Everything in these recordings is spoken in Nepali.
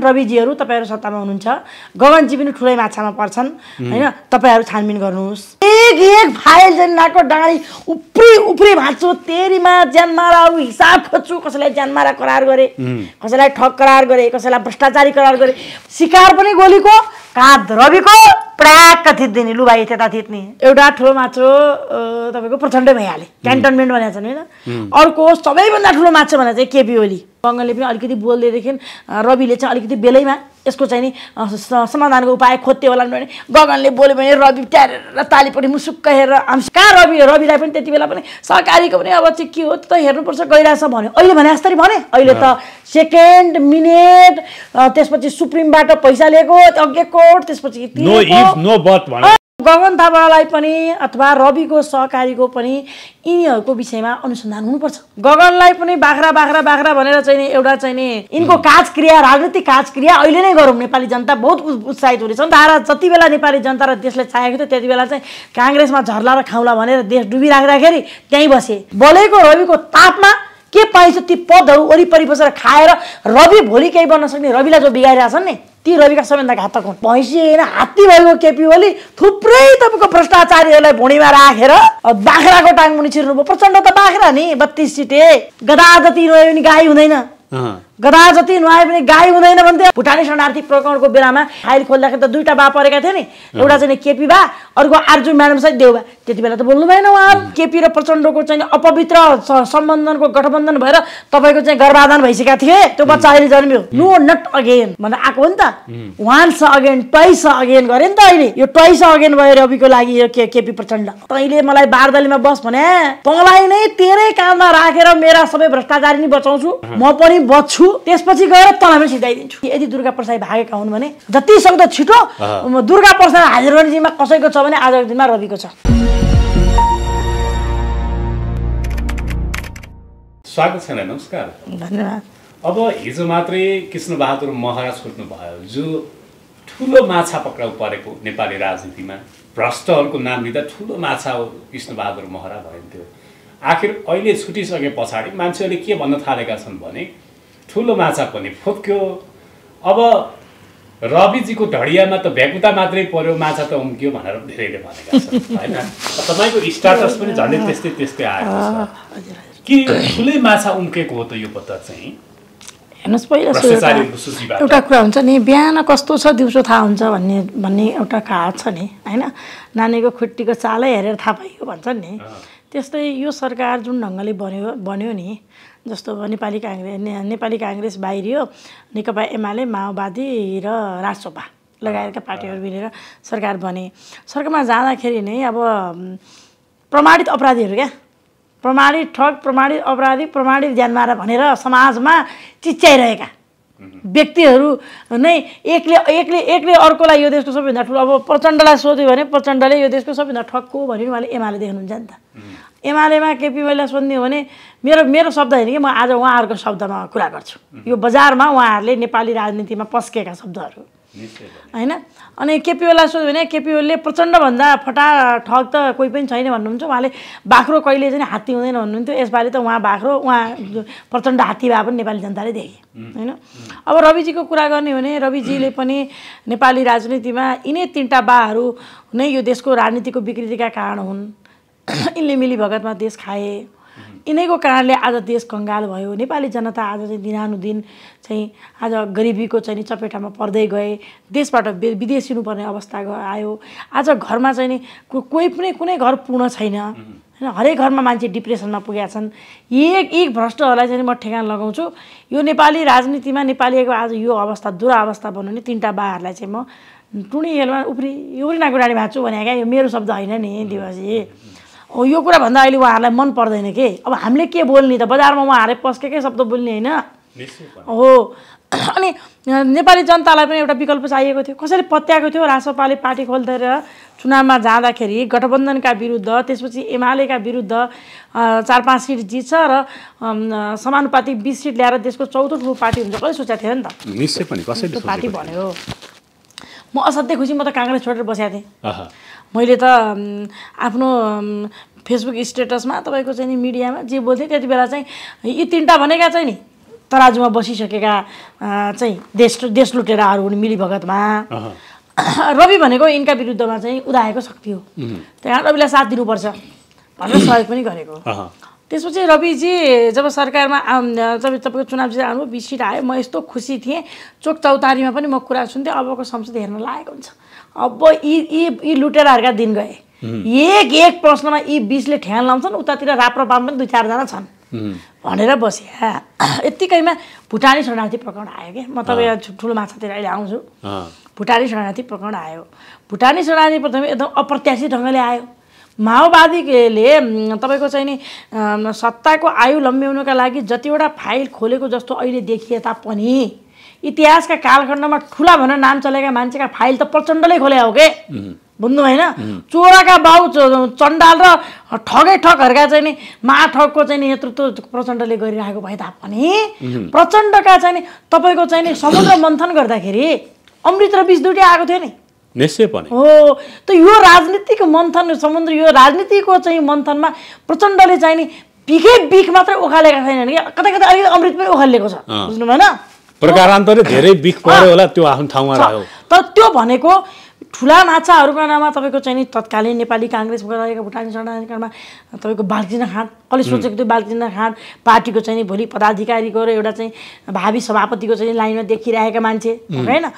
रविजीहरू तपाईँहरू सत्तामा हुनुहुन्छ गगनजी पनि ठुलै माछामा पर्छन् होइन तपाईँहरू छानबिन गर्नुहोस् एक एक फाइल जेन नाको डाँडी उप्री उप्री भाँच्छु तेरीमा ज्यान मारा हिसाब खोज्छु कसैलाई ज्यान मारा करार गरे कसैलाई ठग करार गरे कसैलाई भ्रष्टाचारी करार गरे सिकार पनि गोलीको काँध रविको दिने थिच्दिने लुभाइ त्यता थित्ने एउटा ठुलो माछो तपाईँको प्रचण्ड भइहाले क्यान्टोनमेन्ट भनेको छन् होइन अर्को सबैभन्दा ठुलो माछो भनेको चाहिँ केपी ओली बङ्गले पनि अलिकति बोल्दैदेखि रविले चाहिँ अलिकति बेलैमा यसको चाहिँ नि समाधानको उपाय खोज्थ्यो होला भने गगनले बोल्यो भने रवि ट्यारेर तालीपट्टि मुसुक्क हेरेर हामी कहाँ रवि हो रविलाई पनि त्यति बेला पनि सरकारीको पनि अब चाहिँ के हो त हेर्नुपर्छ गइरहेछ भन्यो अहिले भने जस्तरी भने अहिले त सेकेन्ड मिनेट त्यसपछि सुप्रिमबाट पैसा लिएको कोर्ट त्यसपछि गगन थापालाई पनि अथवा रविको सहकारीको पनि यिनीहरूको विषयमा अनुसन्धान हुनुपर्छ गगनलाई पनि बाख्रा बाख्रा बाख्रा भनेर चाहिँ एउटा चाहिँ नि यिनको काजक्रिया राजनीतिक काजक्रिया अहिले नै गरौँ नेपाली जनता बहुत उत्साहित हुनेछन् तारा जति बेला नेपाली जनता र देशले चाहेको थियो त्यति बेला चाहिँ काङ्ग्रेसमा झर्ला र खाउला भनेर देश डुबिराख्दाखेरि त्यहीँ बसे बोलेको रविको तापमा के पाइन्छ ती पदहरू वरिपरि बसेर खाएर रवि भोलि केही बन्न सक्ने रविलाई जो बिगारिरहेछन् नि ती रविका सबैभन्दा घातक हुन् भैँसी होइन हात्ती भएको केपी ओली थुप्रै तपाईँको भ्रष्टाचारीहरूलाई भुँडीमा राखेर बाख्राको टाङ मुनि छिर्नुभयो प्रचण्ड त बाख्रा नि बत्तिस सिटे गदा जति रह्यो भने गाई हुँदैन गधा जति नुहाए पनि गाई हुँदैन भन्थ्यो भुटानी शरणार्थी प्रकरणको बेलामा फाइल खोल्दाखेरि त दुईवटा बा परेका थिए नि एउटा चाहिँ केपी बा अर्को आर्जु म्याडम चाहिँ देउबा त्यति बेला त बोल्नु भएन उहाँहरू केपी र प्रचण्डको चाहिँ अपवित्र सम्बन्धनको गठबन्धन भएर तपाईँको चाहिँ गर्भाधान भइसकेका थिए त्यो बच्चा अहिले जन्मियो नो नट अगेन भनेर आएको हो नि त वान्स अगेन ट्वाइस अगेन गरे नि त अहिले यो ट्वाइस अगेन भयो रविको लागि यो केपी प्रचण्ड तैँले मलाई बारदलीमा बस भने तँलाई नै तेरै काममा राखेर मेरा सबै भ्रष्टाचारी नै बचाउँछु म पनि बच्छु त्यसपछि गएर तँलाई पनि सिधाइदिन्छु यदि दुर्गा प्रसाद भागेका हुन् भने जति सक्दो छिटो दुर्गा प्रसाद हाजिर गर्ने जिम्मा कसैको छ भने आजको दिनमा रविको छ स्वागत छ नमस्कार धन्यवाद अब हिजो मात्रै कृष्णबहादुर महाराज भयो जो ठुलो माछा पक्राउ परेको नेपाली राजनीतिमा भ्रष्टहरूको नाम लिँदा ठुलो माछा हो कृष्णबहादुर महरा भयो आखिर अहिले छुटिसके पछाडि मान्छेहरूले के भन्न थालेका छन् भने ठुलो माछा पनि फुत्क्यो अब रविजीको ढडियामा त भ्याकुता मात्रै पर्यो माछा त उम्क्यो भनेर धेरैले भनेका छन् होइन तपाईँको स्टाटस पनि झन्डै त्यस्तै त्यस्तै आएको छ के ठुलै माछा उम्केको हो त यो पत्ता चाहिँ हेर्नुहोस् पहिला एउटा कुरा हुन्छ नि बिहान कस्तो छ दिउँसो थाहा हुन्छ भन्ने भन्ने एउटा कहावत छ नि होइन नानीको खुट्टीको चालै हेरेर थाहा पाइयो भन्छन् नि त्यस्तै यो सरकार जुन ढङ्गले बन्यो बन्यो नि जस्तो नेपाली काङ्ग्रेस ने, नेपाली काङ्ग्रेस बाहिरियो नेकपा एमाले माओवादी र राजसोपा लगायतका पार्टीहरू मिलेर सरकार बने सरकारमा जाँदाखेरि नै अब प्रमाणित अपराधीहरू क्या प्रमाणित ठग प्रमाणित अपराधी प्रमाणित ज्यानमा भनेर समाजमा चिच्याइरहेका व्यक्तिहरू नै एकले एकले एकले अर्कोलाई यो देशको सबैभन्दा ठुलो अब प्रचण्डलाई सोध्यो भने प्रचण्डले यो देशको सबैभन्दा ठगको भन्यो भने उहाँले एमाले देख्नुहुन्छ नि त एमालेमा केपी मैले सोध्ने हो भने मेरो मेरो शब्द होइन कि म आज उहाँहरूको शब्दमा कुरा गर्छु यो बजारमा उहाँहरूले नेपाली राजनीतिमा पस्केका शब्दहरू होइन अनि केपिओलाई सोध्यो भने केपिओले प्रचण्डभन्दा फटा ठग त कोही पनि छैन भन्नुहुन्छ उहाँले बाख्रो कहिले चाहिँ हात्ती हुँदैन भन्नुहुन्थ्यो यसपालि त उहाँ बाख्रो उहाँ प्रचण्ड हात्ती भए पनि नेपाली जनताले देखे होइन अब रविजीको कुरा गर्ने हो भने रविजीले पनि नेपाली राजनीतिमा यिनै तिनवटा बाहरू नै यो देशको राजनीतिको विकृतिका कारण हुन् यिनले मिली भगतमा देश खाए यिनैको कारणले आज देश कङ्गाल भयो नेपाली जनता आज चाहिँ दिनानुदिन चाहिँ आज गरिबीको चाहिँ चपेटामा पर्दै गए देशबाट विदेशिनुपर्ने अवस्था आयो आज घरमा चाहिँ नि कोही पनि कुनै घर पूर्ण छैन होइन हरेक घरमा मान्छे डिप्रेसनमा पुगेका छन् एक एक भ्रष्टहरूलाई चाहिँ म ठेगान लगाउँछु यो नेपाली राजनीतिमा नेपालीको आज यो अवस्था दुरा अवस्था बनाउने तिनवटा बाहरूलाई चाहिँ म टुणी हेलमा उफ्री उफ्री नागुराडी भाँच्छु भने क्या यो मेरो शब्द होइन नि दिवसी यो कुरा भन्दा अहिले उहाँहरूलाई मन पर्दैन के अब हामीले के बोल्ने त बजारमा उहाँहरूले पस्केकै शब्द बोल्ने होइन हो अनि नेपाली जनतालाई पनि एउटा विकल्प चाहिएको थियो कसैले पत्याएको थियो रासपाले पार्टी खोल्दैर चुनावमा जाँदाखेरि गठबन्धनका विरुद्ध त्यसपछि एमालेका विरुद्ध चार पाँच सिट जित्छ र समानुपातिक बिस सिट ल्याएर देशको चौथो ठुलो पार्टी हुन्छ कसले सोचेको थियो नि त पनि पार्टी भन्यो म असाध्यै खुसी म त काङ्ग्रेस छोडेर बसेको थिएँ मैले त आफ्नो फेसबुक स्टेटसमा तपाईँको चाहिँ नि मिडियामा जे बोल्थेँ त्यति बेला चाहिँ यी तिनवटा भनेका चाहिँ नि तराजुमा बसिसकेका चाहिँ देश देश लुटेराहरू हुन् मिली भगतमा रवि भनेको यिनका विरुद्धमा चाहिँ उदाएको शक्ति हो त्यहाँ रविलाई साथ दिनुपर्छ भनेर सहयोग पनि गरेको त्यसपछि रविजी जब सरकारमा जब तपाईँको चुनाव जितेर आउनु सिट आयो म यस्तो खुसी थिएँ चोक चौतारीमा पनि म कुरा सुन्थेँ अबको संसद हेर्न लागेको हुन्छ अब यी यी यी लुटेराहरूका दिन गए एक एक प्रश्नमा यी बिचले ठ्यान लाउँछन् उतातिर राप्रपाम पनि दुई चारजना छन् भनेर बसेँ यत्तिकैमा भुटानी शरणार्थी प्रकरण आयो कि म तपाईँ ठुलो माछातिर अहिले आउँछु भुटानी शरणार्थी प्रकरण आयो भुटानी शरणार्थी प्रथम एकदम अप्रत्याशित ढङ्गले आयो माओवादीले तपाईँको चाहिँ नि सत्ताको आयु लम्ब्याउनका लागि जतिवटा फाइल खोलेको जस्तो अहिले देखिए तापनि इतिहासका कालखण्डमा ठुला भनेर नाम चलेका मान्छेका फाइल त प्रचण्डले खोले हो के बुझ्नु होइन चोराका बाउ चण्डाल र ठगै ठगहरूका चाहिँ नि महाठगको चाहिँ नेतृत्व प्रचण्डले गरिरहेको भए तापनि प्रचण्डका चाहिँ नि तपाईँको चाहिँ नि समुद्र मन्थन गर्दाखेरि अमृत र बिच दुइटै आएको थियो नि निश्चय पनि हो त यो राजनीतिक मन्थन समुद्र यो राजनीतिको चाहिँ मन्थनमा प्रचण्डले चाहिँ नि बिखे बिख मात्रै उखालेका छैनन् कि कतै कतै अलिकति अमृत पनि उखालिएको छ बुझ्नु भएन प्रकारान्तरले धेरै बिख पऱ्यो होला त्यो आफ्नो ठाउँमा रह्यो तर त्यो भनेको ठुला माछाहरूको नाममा तपाईँको चाहिँ नि तत्कालीन नेपाली काङ्ग्रेस भुटान भुटानी तपाईँको बालकृष्ण खाँड कसले सोचेको त्यो बालकृष्ण खाँड पार्टीको चाहिँ नि भोलि पदाधिकारीको र एउटा चाहिँ भावी सभापतिको चाहिँ लाइनमा देखिरहेका मान्छे होइन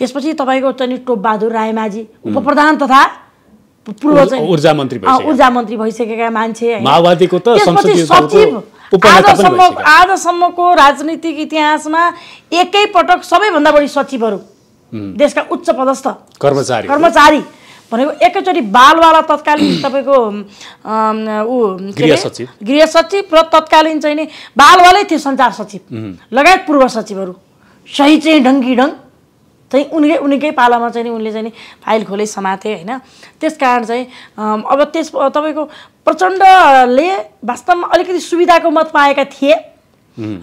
त्यसपछि तपाईँको चाहिँ टोपबहादुर रायमाझी उपप्रधान तथा पूर्व चाहिँ ऊर्जा मन्त्री ऊर्जा मन्त्री भइसकेका मान्छे माओवादीको त सचिव आजसम्म आजसम्मको राजनीतिक इतिहासमा एकैपटक सबैभन्दा बढी सचिवहरू देशका उच्च पदस्थ कर्मचारी कर्मचारी भनेको एकैचोटि बालवाला तत्कालीन तपाईँको ऊ गृह सचिव गृह सचिव र तत्कालीन चाहिँ नि बालवालै थियो सञ्चार सचिव लगायत पूर्व सचिवहरू सही चाहिँ ढङ्गी ढङ्ग चाहिँ उनकै उनकै पालामा चाहिँ नि उनले चाहिँ नि फाइल खोले समाथे होइन त्यस कारण चाहिँ अब त्यस तपाईँको प्रचण्डले वास्तवमा अलिकति सुविधाको मत पाएका थिए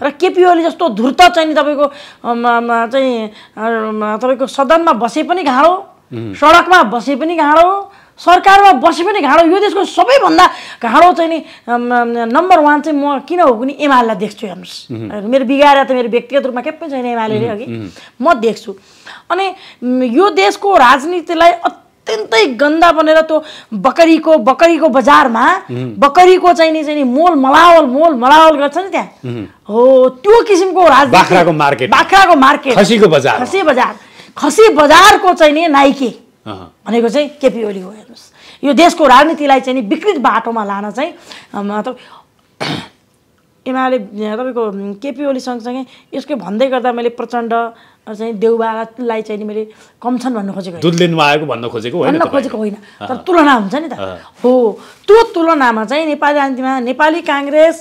र केपी ओली जस्तो धुर्त चाहिँ नि तपाईँको चाहिँ तपाईँको सदनमा बसे पनि घाँडो सडकमा बसे पनि घाँडो सरकारमा बसे पनि घाँडो यो देशको सबैभन्दा घाँडो चाहिँ नि नम्बर वान चाहिँ म किन हो भने एमालेलाई देख्छु हेर्नुहोस् मेरो बिगाएर त मेरो व्यक्तिगत रूपमा के पनि छैन एमाले अघि म देख्छु अनि यो देशको राजनीतिलाई अत्यन्तै गन्दा बनेर त्यो बकरीको बकरीको बजारमा बकरीको चाहिँ नि चाहिँ नि मोल मलावल मोल मलावल गर्छ नि त्यहाँ हो त्यो किसिमको बाख्राको मार्केट बाख्राको मार्केट खसीको बजार खसी बजार खसी बजारको चाहिँ नि नाइके भनेको चाहिँ केपी ओली हो हेर्नुहोस् यो देशको राजनीतिलाई चाहिँ नि विकृत बाटोमा लान चाहिँ मतलब एमाले तपाईँको केपी ओली सँगसँगै यसको भन्दै गर्दा मैले प्रचण्ड चाहिँ देउबालाई चाहिँ मैले कम छन् भन्नु खोजेको दुध लिनु आएको भन्न खोजेको भन्न खोजेको होइन तर तुलना हुन्छ नि त हो त्यो तुलनामा चाहिँ नेपाली राजनीतिमा नेपाली काङ्ग्रेस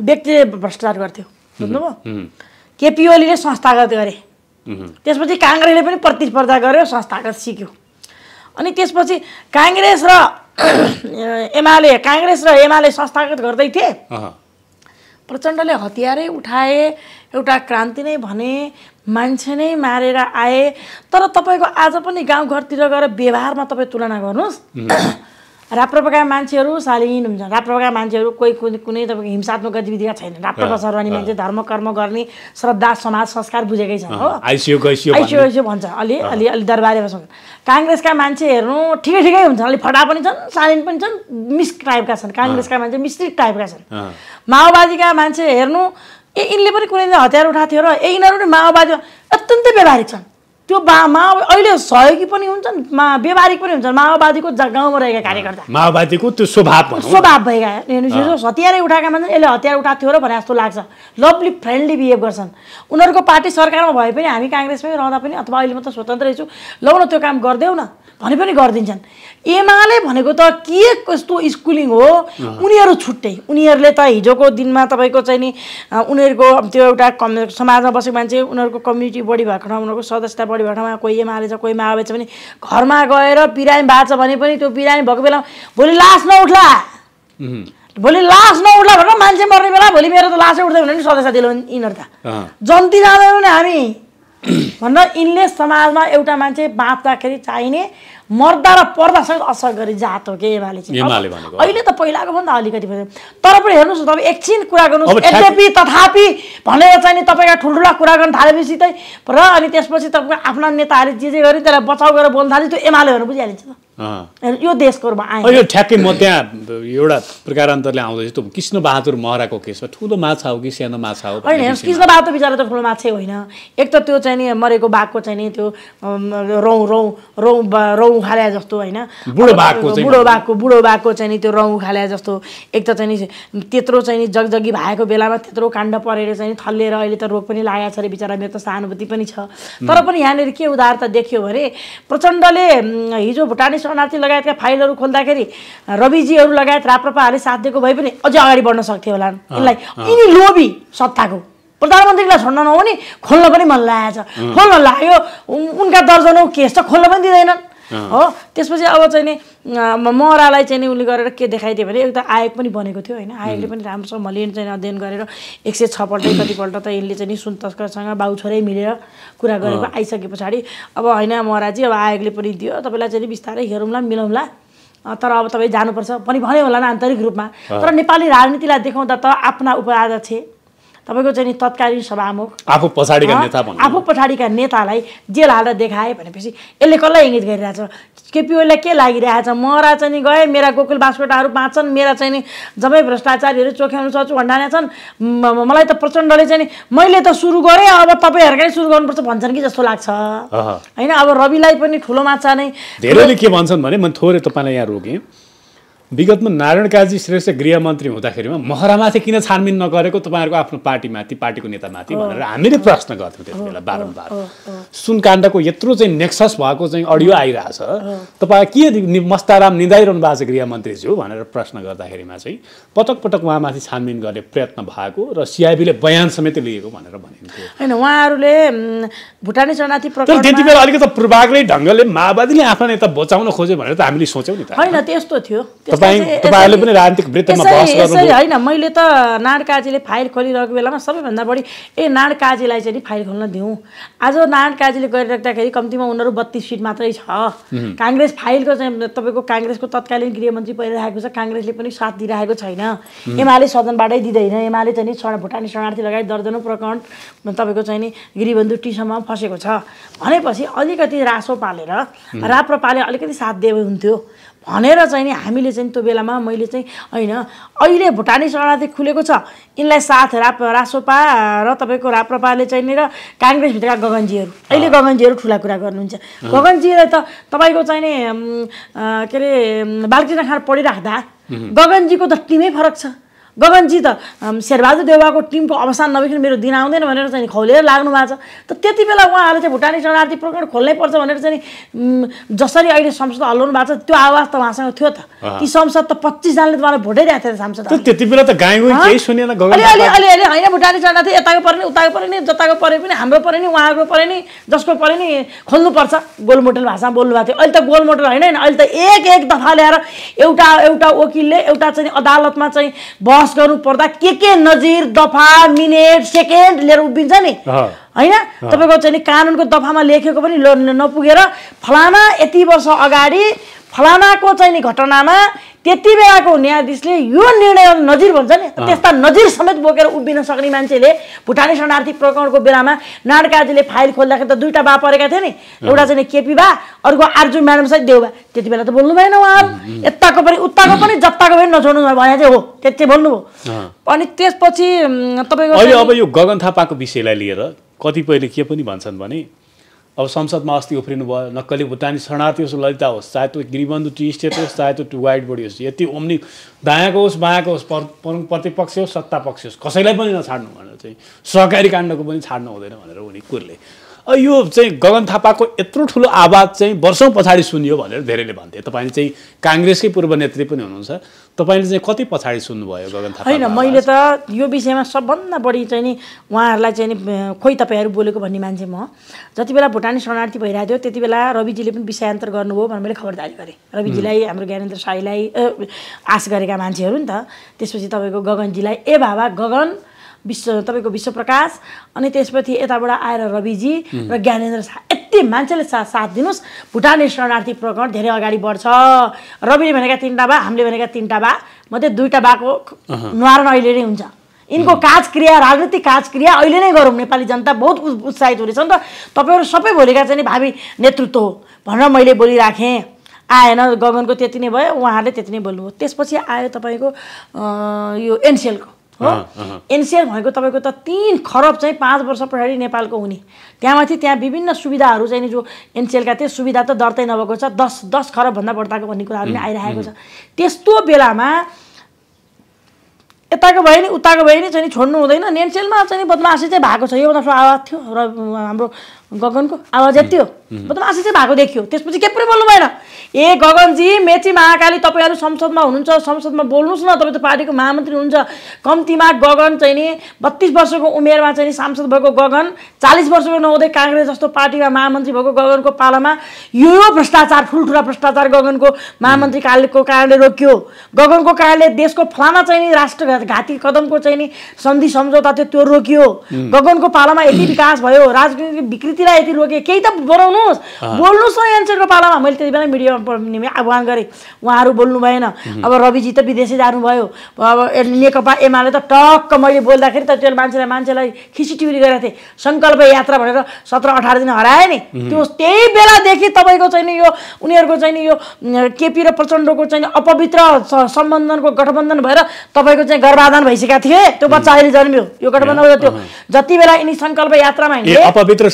व्यक्तिले भ्रष्टाचार गर्थ्यो बुझ्नुभयो केपी संस्थागत गरे त्यसपछि काङ्ग्रेसले पनि प्रतिस्पर्धा गर्यो संस्थागत सिक्यो अनि त्यसपछि काङ्ग्रेस र एमाले काङ्ग्रेस र एमाले संस्थागत गर्दै थिए प्रचण्डले हतियारै उठाए एउटा क्रान्ति नै भने मान्छे नै मारेर आए तर तपाईँको आज पनि गाउँघरतिर गएर व्यवहारमा तपाईँ तुलना गर्नुहोस् mm-hmm. राप्रपका मान्छेहरू शालीन हुन्छन् राप्रपका मान्छेहरू कोही कुनै तपाईँको हिंसात्मक गतिविधिका छैन राप्रपा सर्वानी मान्छे धर्म कर्म गर्ने श्रद्धा समाज संस्कार बुझेकै छन् हो आइसियो आइसियो भन्छ अलि अलि अलि दरबारे बस्नु काङ्ग्रेसका मान्छे हेर्नु ठिकै ठिकै हुन्छन् अलि फटा पनि छन् शालीन पनि छन् मिस टाइपका छन् काङ्ग्रेसका मान्छे मिश्रित टाइपका छन् माओवादीका मान्छे हेर्नु ए यिनले पनि कुनै हतियार उठाएको थियो र ए यिनीहरू पनि माओवादी अत्यन्तै व्यवहारिक छन् त्यो बा माओ अहिले सहयोगी पनि हुन्छन् मा व्यवहारिक पनि हुन्छन् माओवादीको गाउँमा रहेका कार्यकर्ता माओवादीको त्यो स्वभाव स्वभाव भएका हतियारै उठाएका मान्छन् यसले हतियार उठाएको थियो र भने जस्तो लाग्छ लभली फ्रेन्डली बिहेभ गर्छन् उनीहरूको पार्टी सरकारमा भए पनि हामी काङ्ग्रेसमै रहँदा पनि अथवा अहिले म त स्वतन्त्र छु लौ न त्यो काम गरिदेऊ न भने पनि गरिदिन्छन् एमाले भनेको त के कस्तो स्कुलिङ हो उनीहरू छुट्टै उनीहरूले त हिजोको दिनमा तपाईँको चाहिँ नि उनीहरूको त्यो एउटा कम समाजमा बसेको मान्छे उनीहरूको कम्युनिटी बढी भएको ठाउँ उनीहरूको सदस्यता बढी परिभाषामा कोही एमा छ कोही माओवादी छ भने घरमा गएर बिरामी भएको छ भने पनि त्यो बिरामी भएको बेला भोलि लास नउठ्ला भोलि लास नउठ्ला भनेर मान्छे मर्ने बेला भोलि मेरो त लासै उठ्दैन भने नि सधैँ साथीले यिनीहरू त जन्ती जाँदैनौँ नि हामी भनेर यिनले समाजमा एउटा मान्छे बाँच्दाखेरि चाहिने मर्दा र पर्दासँग असर गरी जात हो कि एमाले चाहिँ अहिले त पहिलाको भन्दा अलिकति भयो तर पनि हेर्नुहोस् न तपाईँ एकछिन कुरा गर्नुहोस् यद्यपि तथापि भनेर चाहिँ नि तपाईँका ठुल्ठुला कुरा गर्न थालेपछि त र अनि त्यसपछि तपाईँको आफ्ना नेताहरूले जे जे गरे त्यसलाई बचाउ गरेर बोल्नु थाल्यो त्यो एमालेहरू बुझिहालिन्छ त यो देशकोमा आयो यो ठ्याक्कै म त्यहाँ एउटा प्रकारान्तरले आउँदैछु त्यो कृष्णबहादुर महराको केसमा ठुलो माछा हो कि सानो माछा हो होइन हेर्नुहोस् कृष्णबहादुर बिचरा त ठुलो माछै होइन एक त त्यो चाहिँ नि मरेको बाघको चाहिँ नि त्यो रौँ रौँ रौँ रौँ खाले जस्तो होइन बुढो बाघको बुढो बाघको बुढो बाघको चाहिँ नि त्यो रौँ खाले जस्तो एक त चाहिँ नि त्यत्रो चाहिँ नि जगजगी भएको बेलामा त्यत्रो काण्ड परेर चाहिँ थल्लिएर अहिले त रोग पनि लागेको छ अरे बिचरा मेरो त सहानुभूति पनि छ तर पनि यहाँनिर के त देखियो भने प्रचण्डले हिजो भुटानी शरणार्थी लगायतका फाइलहरू खोल्दाखेरि रविजीहरू लगायत राप्रपाहरूले साथ दिएको भए पनि अझै अगाडि बढ्न सक्थ्यो होला यसलाई यिनी लोभी सत्ताको प्रधानमन्त्रीलाई छोड्न नहोनी खोल्न पनि मन लागेको छ खोल्न लाग्यो उनका दर्जनौ केस त खोल्न पनि दिँदैनन् हो त्यसपछि अब चाहिँ नि मरालाई चाहिँ नि उसले गरेर के देखाइदियो भने एक त आयोग पनि बनेको थियो होइन आयोगले पनि राम्रोसँगले चाहिँ अध्ययन गरेर एक सय छपल्टै कतिपल्ट त यसले चाहिँ नि सुन तस्करसँग बाउ छोरै मिलेर कुरा गरेको आइसके पछाडि अब होइन महराजी अब आयोगले पनि दियो तपाईँलाई चाहिँ बिस्तारै हेरौँला मिलाउँला तर अब तपाईँ जानुपर्छ पनि भन्यो होला आन्तरिक रूपमा तर नेपाली राजनीतिलाई देखाउँदा त आफ्ना उपाध्यक्ष तपाईँको चाहिँ तत्कालीन सभामुख आफू पछाडिका नेता आफू पछाडिका नेतालाई जेल हालेर देखाए भनेपछि यसले कसलाई इङ्गित गरिरहेछ केपिओलाई के लागिरहेछ मरा चाहिँ नि मेरा गोकुल बास्कोटाहरू बाँच्छन् मेरा चाहिँ नि जम्मै भ्रष्टाचारीहरू चोख्याउनु सक्छु भन्डाने छन् मलाई त प्रचण्डले चाहिँ नि मैले त सुरु गरेँ अब तपाईँहरूकै सुरु गर्नुपर्छ भन्छन् कि जस्तो लाग्छ होइन अब रविलाई पनि ठुलो माछा नै धेरैले के भन्छन् भने म थोरै तपाईँलाई यहाँ रोकेँ विगतमा नारायण काजी श्रेष्ठ गृहमन्त्री हुँदाखेरिमा महरामाथि किन छानबिन नगरेको तपाईँहरूको आफ्नो पार्टीमाथि पार्टीको नेतामाथि भनेर हामीले प्रश्न गर्थ्यौँ त्यति बेला बारम्बार सुनकाण्डको यत्रो चाहिँ नेक्सस भएको चाहिँ अडियो आइरहेछ तपाईँ के मस्ताराम निधाइरहनु भएको छ गृहमन्त्रीज्यू भनेर प्रश्न गर्दाखेरिमा चाहिँ पटक पटक उहाँमाथि छानबिन गर्ने प्रयत्न भएको र सिआइबीले बयान समेत लिएको भनेर भनिन्थ्यो होइन उहाँहरूले भुटानी शरणार्थी त्यति बेला अलिकति पूर्वाग्रही ढङ्गले माओवादीले आफ्ना नेता बचाउन खोज्यो भनेर त हामीले सोच्यौँ नि त होइन त्यस्तो थियो तपाईँहरूले पनि राजनीतिक वृत्तमा होइन मैले त नारकाजीले फाइल खोलिरहेको बेलामा सबैभन्दा बढी ए काजीलाई चाहिँ नि फाइल खोल्न दिउँ आज नारकाजीले गरिराख्दाखेरि कम्तीमा उनीहरू बत्तिस सिट मात्रै छ काङ्ग्रेस फाइलको चाहिँ तपाईँको काङ्ग्रेसको तत्कालीन गृहमन्त्री परिरहेको छ काङ्ग्रेसले पनि साथ दिइरहेको छैन एमाले सदनबाटै दिँदैन एमाले चाहिँ नि भुटानी शरणार्थी लगायत दर्जनौँ प्रकरण तपाईँको चाहिँ नि गृहबन्धु टीसम्म फसेको छ भनेपछि अलिकति रासो पालेर राप्रपाले अलिकति साथ दिए हुन्थ्यो भनेर चाहिँ नि हामीले चाहिँ त्यो बेलामा मैले चाहिँ होइन अहिले भुटानी शरणार्थी खुलेको छ यिनलाई साथ राप रासोपा र तपाईँको राप्रपाले चाहिँ नि र काङ्ग्रेसभित्रका गगनजीहरू अहिले गगनजीहरू ठुला कुरा गर्नुहुन्छ गगनजीलाई त तपाईँको चाहिँ नि के अरे बालकृष्ण खाँड पढिराख्दा गगनजीको त टिमै फरक छ गगनजी त शेरबहादुर देउवाको टिमको अवसान नभइकन मेरो दिन आउँदैन भनेर चाहिँ खौलेर लाग्नु भएको छ त त्यति बेला उहाँहरूले चाहिँ भुटानी शरणार्थी प्रकरण खोल्नै पर्छ भनेर चाहिँ जसरी अहिले संसद हल्लाउनु भएको छ त्यो आवाज त उहाँसँग थियो त ती संसद त पच्चिसजनाले तपाईँलाई भोटै दिएको थियो सांसद त्यति बेला त अलि अलि होइन भुटानी शरणार्थी यताको पऱ्यो नि उताको पऱ्यो नि जताको पऱ्यो पनि हाम्रो पऱ्यो नि उहाँको पऱ्यो नि जसको पऱ्यो नि खोल्नुपर्छ गोलमोटल भाषामा बोल्नु भएको थियो अहिले त गोलमोटल होइन अहिले त एक एक दफा ल्याएर एउटा एउटा वकिलले एउटा चाहिँ अदालतमा चाहिँ बस गर्नु पर्दा के के नजिर दफा मिनेट सेकेन्ड लिएर उभिन्छ नि होइन तपाईँको चाहिँ नि कानुनको दफामा लेखेको पनि नपुगेर फलाना यति वर्ष अगाडि फलानाको चाहिँ नि घटनामा त्यति बेलाको न्यायाधीशले यो निर्णय नजिर भन्छ नि त्यस्ता नजिर समेत बोकेर उभिन सक्ने मान्छेले भुटानी शरणार्थी प्रकरणको बेलामा नाडकाजीले फाइल खोल्दाखेरि त दुईवटा बा परेका थिए नि एउटा चाहिँ केपी बा अर्को आर्जु म्याडम चाहिँ देउबा त्यति बेला त बोल्नु भएन उहाँहरू यताको पनि उताको पनि जत्ताको पनि नछोड्नु भने चाहिँ हो त्यति बोल्नुभयो अनि त्यसपछि तपाईँको अब यो गगन थापाको विषयलाई लिएर कतिपयले के पनि भन्छन् भने अब संसदमा अस्ति उफ्रिनु भयो नक्कली भुटानी शरणार्थी होस् ललिता होस् चाहे त्यो गृहबन्धु टी स्टेट होस् चाहे त्यो वाइड बडी होस् यति ओम्नी दायाँको होस् बायाँको होस् प्रमुख प्रतिपक्ष होस् सत्ता पक्ष होस् कसैलाई पनि नछाड्नु भनेर चाहिँ सहकारी काण्डको पनि छाड्नु हुँदैन भनेर उनी कुरले यो चाहिँ गगन थापाको यत्रो ठुलो आवाज चाहिँ वर्षौँ पछाडि सुनियो भनेर धेरैले भन्थे तपाईँले चाहिँ काङ्ग्रेसकै पूर्व नेत्री पनि हुनुहुन्छ तपाईँले चाहिँ कति पछाडि सुन्नुभयो गगन थापा होइन मैले त यो विषयमा सबभन्दा बढी चाहिँ नि उहाँहरूलाई चाहिँ नि खोइ तपाईँहरू बोलेको भन्ने मान्छे म जति बेला भुटानी शरणार्थी भइरहेको थियो त्यति बेला रविजीले पनि विषयान्तर गर्नुभयो भनेर मैले खबरदारी गरेँ रविजीलाई हाम्रो ज्ञानेन्द्र साईलाई आश गरेका मान्छेहरू नि त त्यसपछि तपाईँको गगनजीलाई ए बाबा गगन विश्व तपाईँको विश्वप्रकाश अनि त्यसपछि यताबाट आएर रविजी र ज्ञानेन्द्र शाह यति मान्छेले साथ साथ दिनुहोस् भुटानी शरणार्थी प्रकरण धेरै अगाडि बढ्छ रविले भनेका तिनवटा बा हामीले भनेका तिनवटा बा मध्ये दुईवटा बाको नुहारण अहिले नै हुन्छ यिनको काजक्रिया राजनीतिक काजक्रिया अहिले नै गरौँ नेपाली जनता बहुत उत्साहित हुनेछ नि त तपाईँहरू सबै भोलिका चाहिँ भावी नेतृत्व हो भनेर मैले बोलिराखेँ आएन गगनको त्यति नै भयो उहाँहरूले त्यति नै बोल्नुभयो त्यसपछि आयो तपाईँको यो एनसिएलको हो एनसिआर भनेको तपाईँको त तिन खरब चाहिँ पाँच वर्ष पछाडि नेपालको हुने त्यहाँमाथि त्यहाँ विभिन्न सुविधाहरू चाहिँ जो एनसिएलका त्यो सुविधा त दर्तै नभएको छ दस दस खरबभन्दा बढ्दाको भन्ने कुराहरू पनि आइरहेको छ त्यस्तो बेलामा यताको भयो नि उताको भयो नि चाहिँ छोड्नु हुँदैन एनसिएलमा चाहिँ बदमासी चाहिँ भएको छ योभन्दा आवाज थियो र हाम्रो गगनको आवाज यति हो मतलब आशा चाहिँ भएको देखियो त्यसपछि के पनि बोल्नु भएन ए गगनजी मेची महाकाली तपाईँहरू संसदमा हुनुहुन्छ संसदमा बोल्नुहोस् न तपाईँ त पार्टीको महामन्त्री हुनुहुन्छ कम्तीमा गगन चाहिँ नि बत्तिस वर्षको उमेरमा चाहिँ नि सांसद भएको गगन चालिस वर्षको नहुँदै काङ्ग्रेस जस्तो पार्टीमा महामन्त्री भएको गगनको पालामा यो यो भ्रष्टाचार ठुल्ठुला भ्रष्टाचार गगनको महामन्त्री कालको कारणले रोकियो गगनको कारणले देशको फलाना चाहिँ नि राष्ट्र घाती कदमको चाहिँ नि सन्धि सम्झौता थियो त्यो रोकियो गगनको पालामा यति विकास भयो राजनीतिक विकृति यतिलाई यति रोकेँ केही त बोलाउनुहोस् बोल्नुहोस् न एन्सरको पालामा मैले त्यति बेला मिडियामा आह्वान गरेँ उहाँहरू बोल्नु भएन अब रविजी त विदेशै जानुभयो अब नेकपा एमाले त टक्क मैले बोल्दाखेरि त त्यो मान्छेलाई मान्छेलाई टिउरी गरेको थिएँ सङ्कल्प यात्रा भनेर सत्र अठार दिन हराएँ नि त्यो त्यही बेलादेखि तपाईँको चाहिँ नि यो उनीहरूको चाहिँ नि यो केपी र प्रचण्डको चाहिँ अपवित्र सम्बन्धनको गठबन्धन भएर तपाईँको चाहिँ गर्भाधान भइसकेका थिए त्यो बच्चा अहिले जन्मियो यो गठबन्धन त्यो जति बेला यिनी सङ्कल्प यात्रामा अपवित्र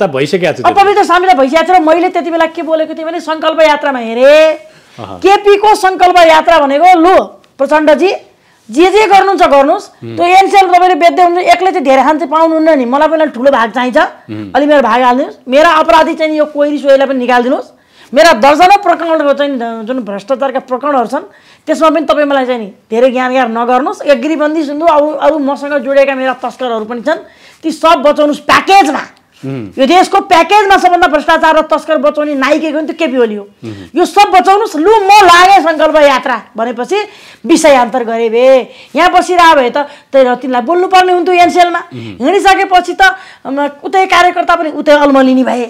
त भइसकेको छ पवित्र सामेल भइसकेको छ र मैले त्यति बेला के बोलेको थिएँ भने सङ्कल्प यात्रामा हेरेँ केपीको सङ्कल्प यात्रा भनेको लु प्रचण्डजी जे जे गर्नुहुन्छ गर्नुहोस् त्यो एनसिएल तपाईँले बेच्दै हुनुहुन्छ एक्लै चाहिँ धेरै खान चाहिँ पाउनुहुन्न नि मलाई पनि ठुलो भाग चाहिन्छ अलि मेरो भाग हालिदिनुहोस् मेरा अपराधी चाहिँ यो कोइरी सोहीलाई पनि निकालिदिनुहोस् मेरा दर्जनौ प्रकरणहरू चाहिँ जुन भ्रष्टाचारका प्रकरणहरू छन् त्यसमा पनि तपाईँ मलाई चाहिँ नि धेरै ज्ञान ज्ञान नगर्नुहोस् एग्रीबन्दी सुन्नु अरू अरू मसँग जोडेका मेरा तस्करहरू पनि छन् ती सब बचाउनुहोस् प्याकेजमा यो देशको प्याकेजमा सबभन्दा भ्रष्टाचार र तस्कर बचाउने नाइकेको नि त्यो केपी ओली हो यो सब बचाउनुहोस् लु म लागे सङ्कल्प यात्रा भनेपछि विषयान्तर गरे भए यहाँ बसिरहेको भए त त्यही बोल्नु बोल्नुपर्ने हुन्थ्यो एनसिएलमा हिँडिसकेपछि त उतै कार्यकर्ता पनि उतै अल्मलिने भए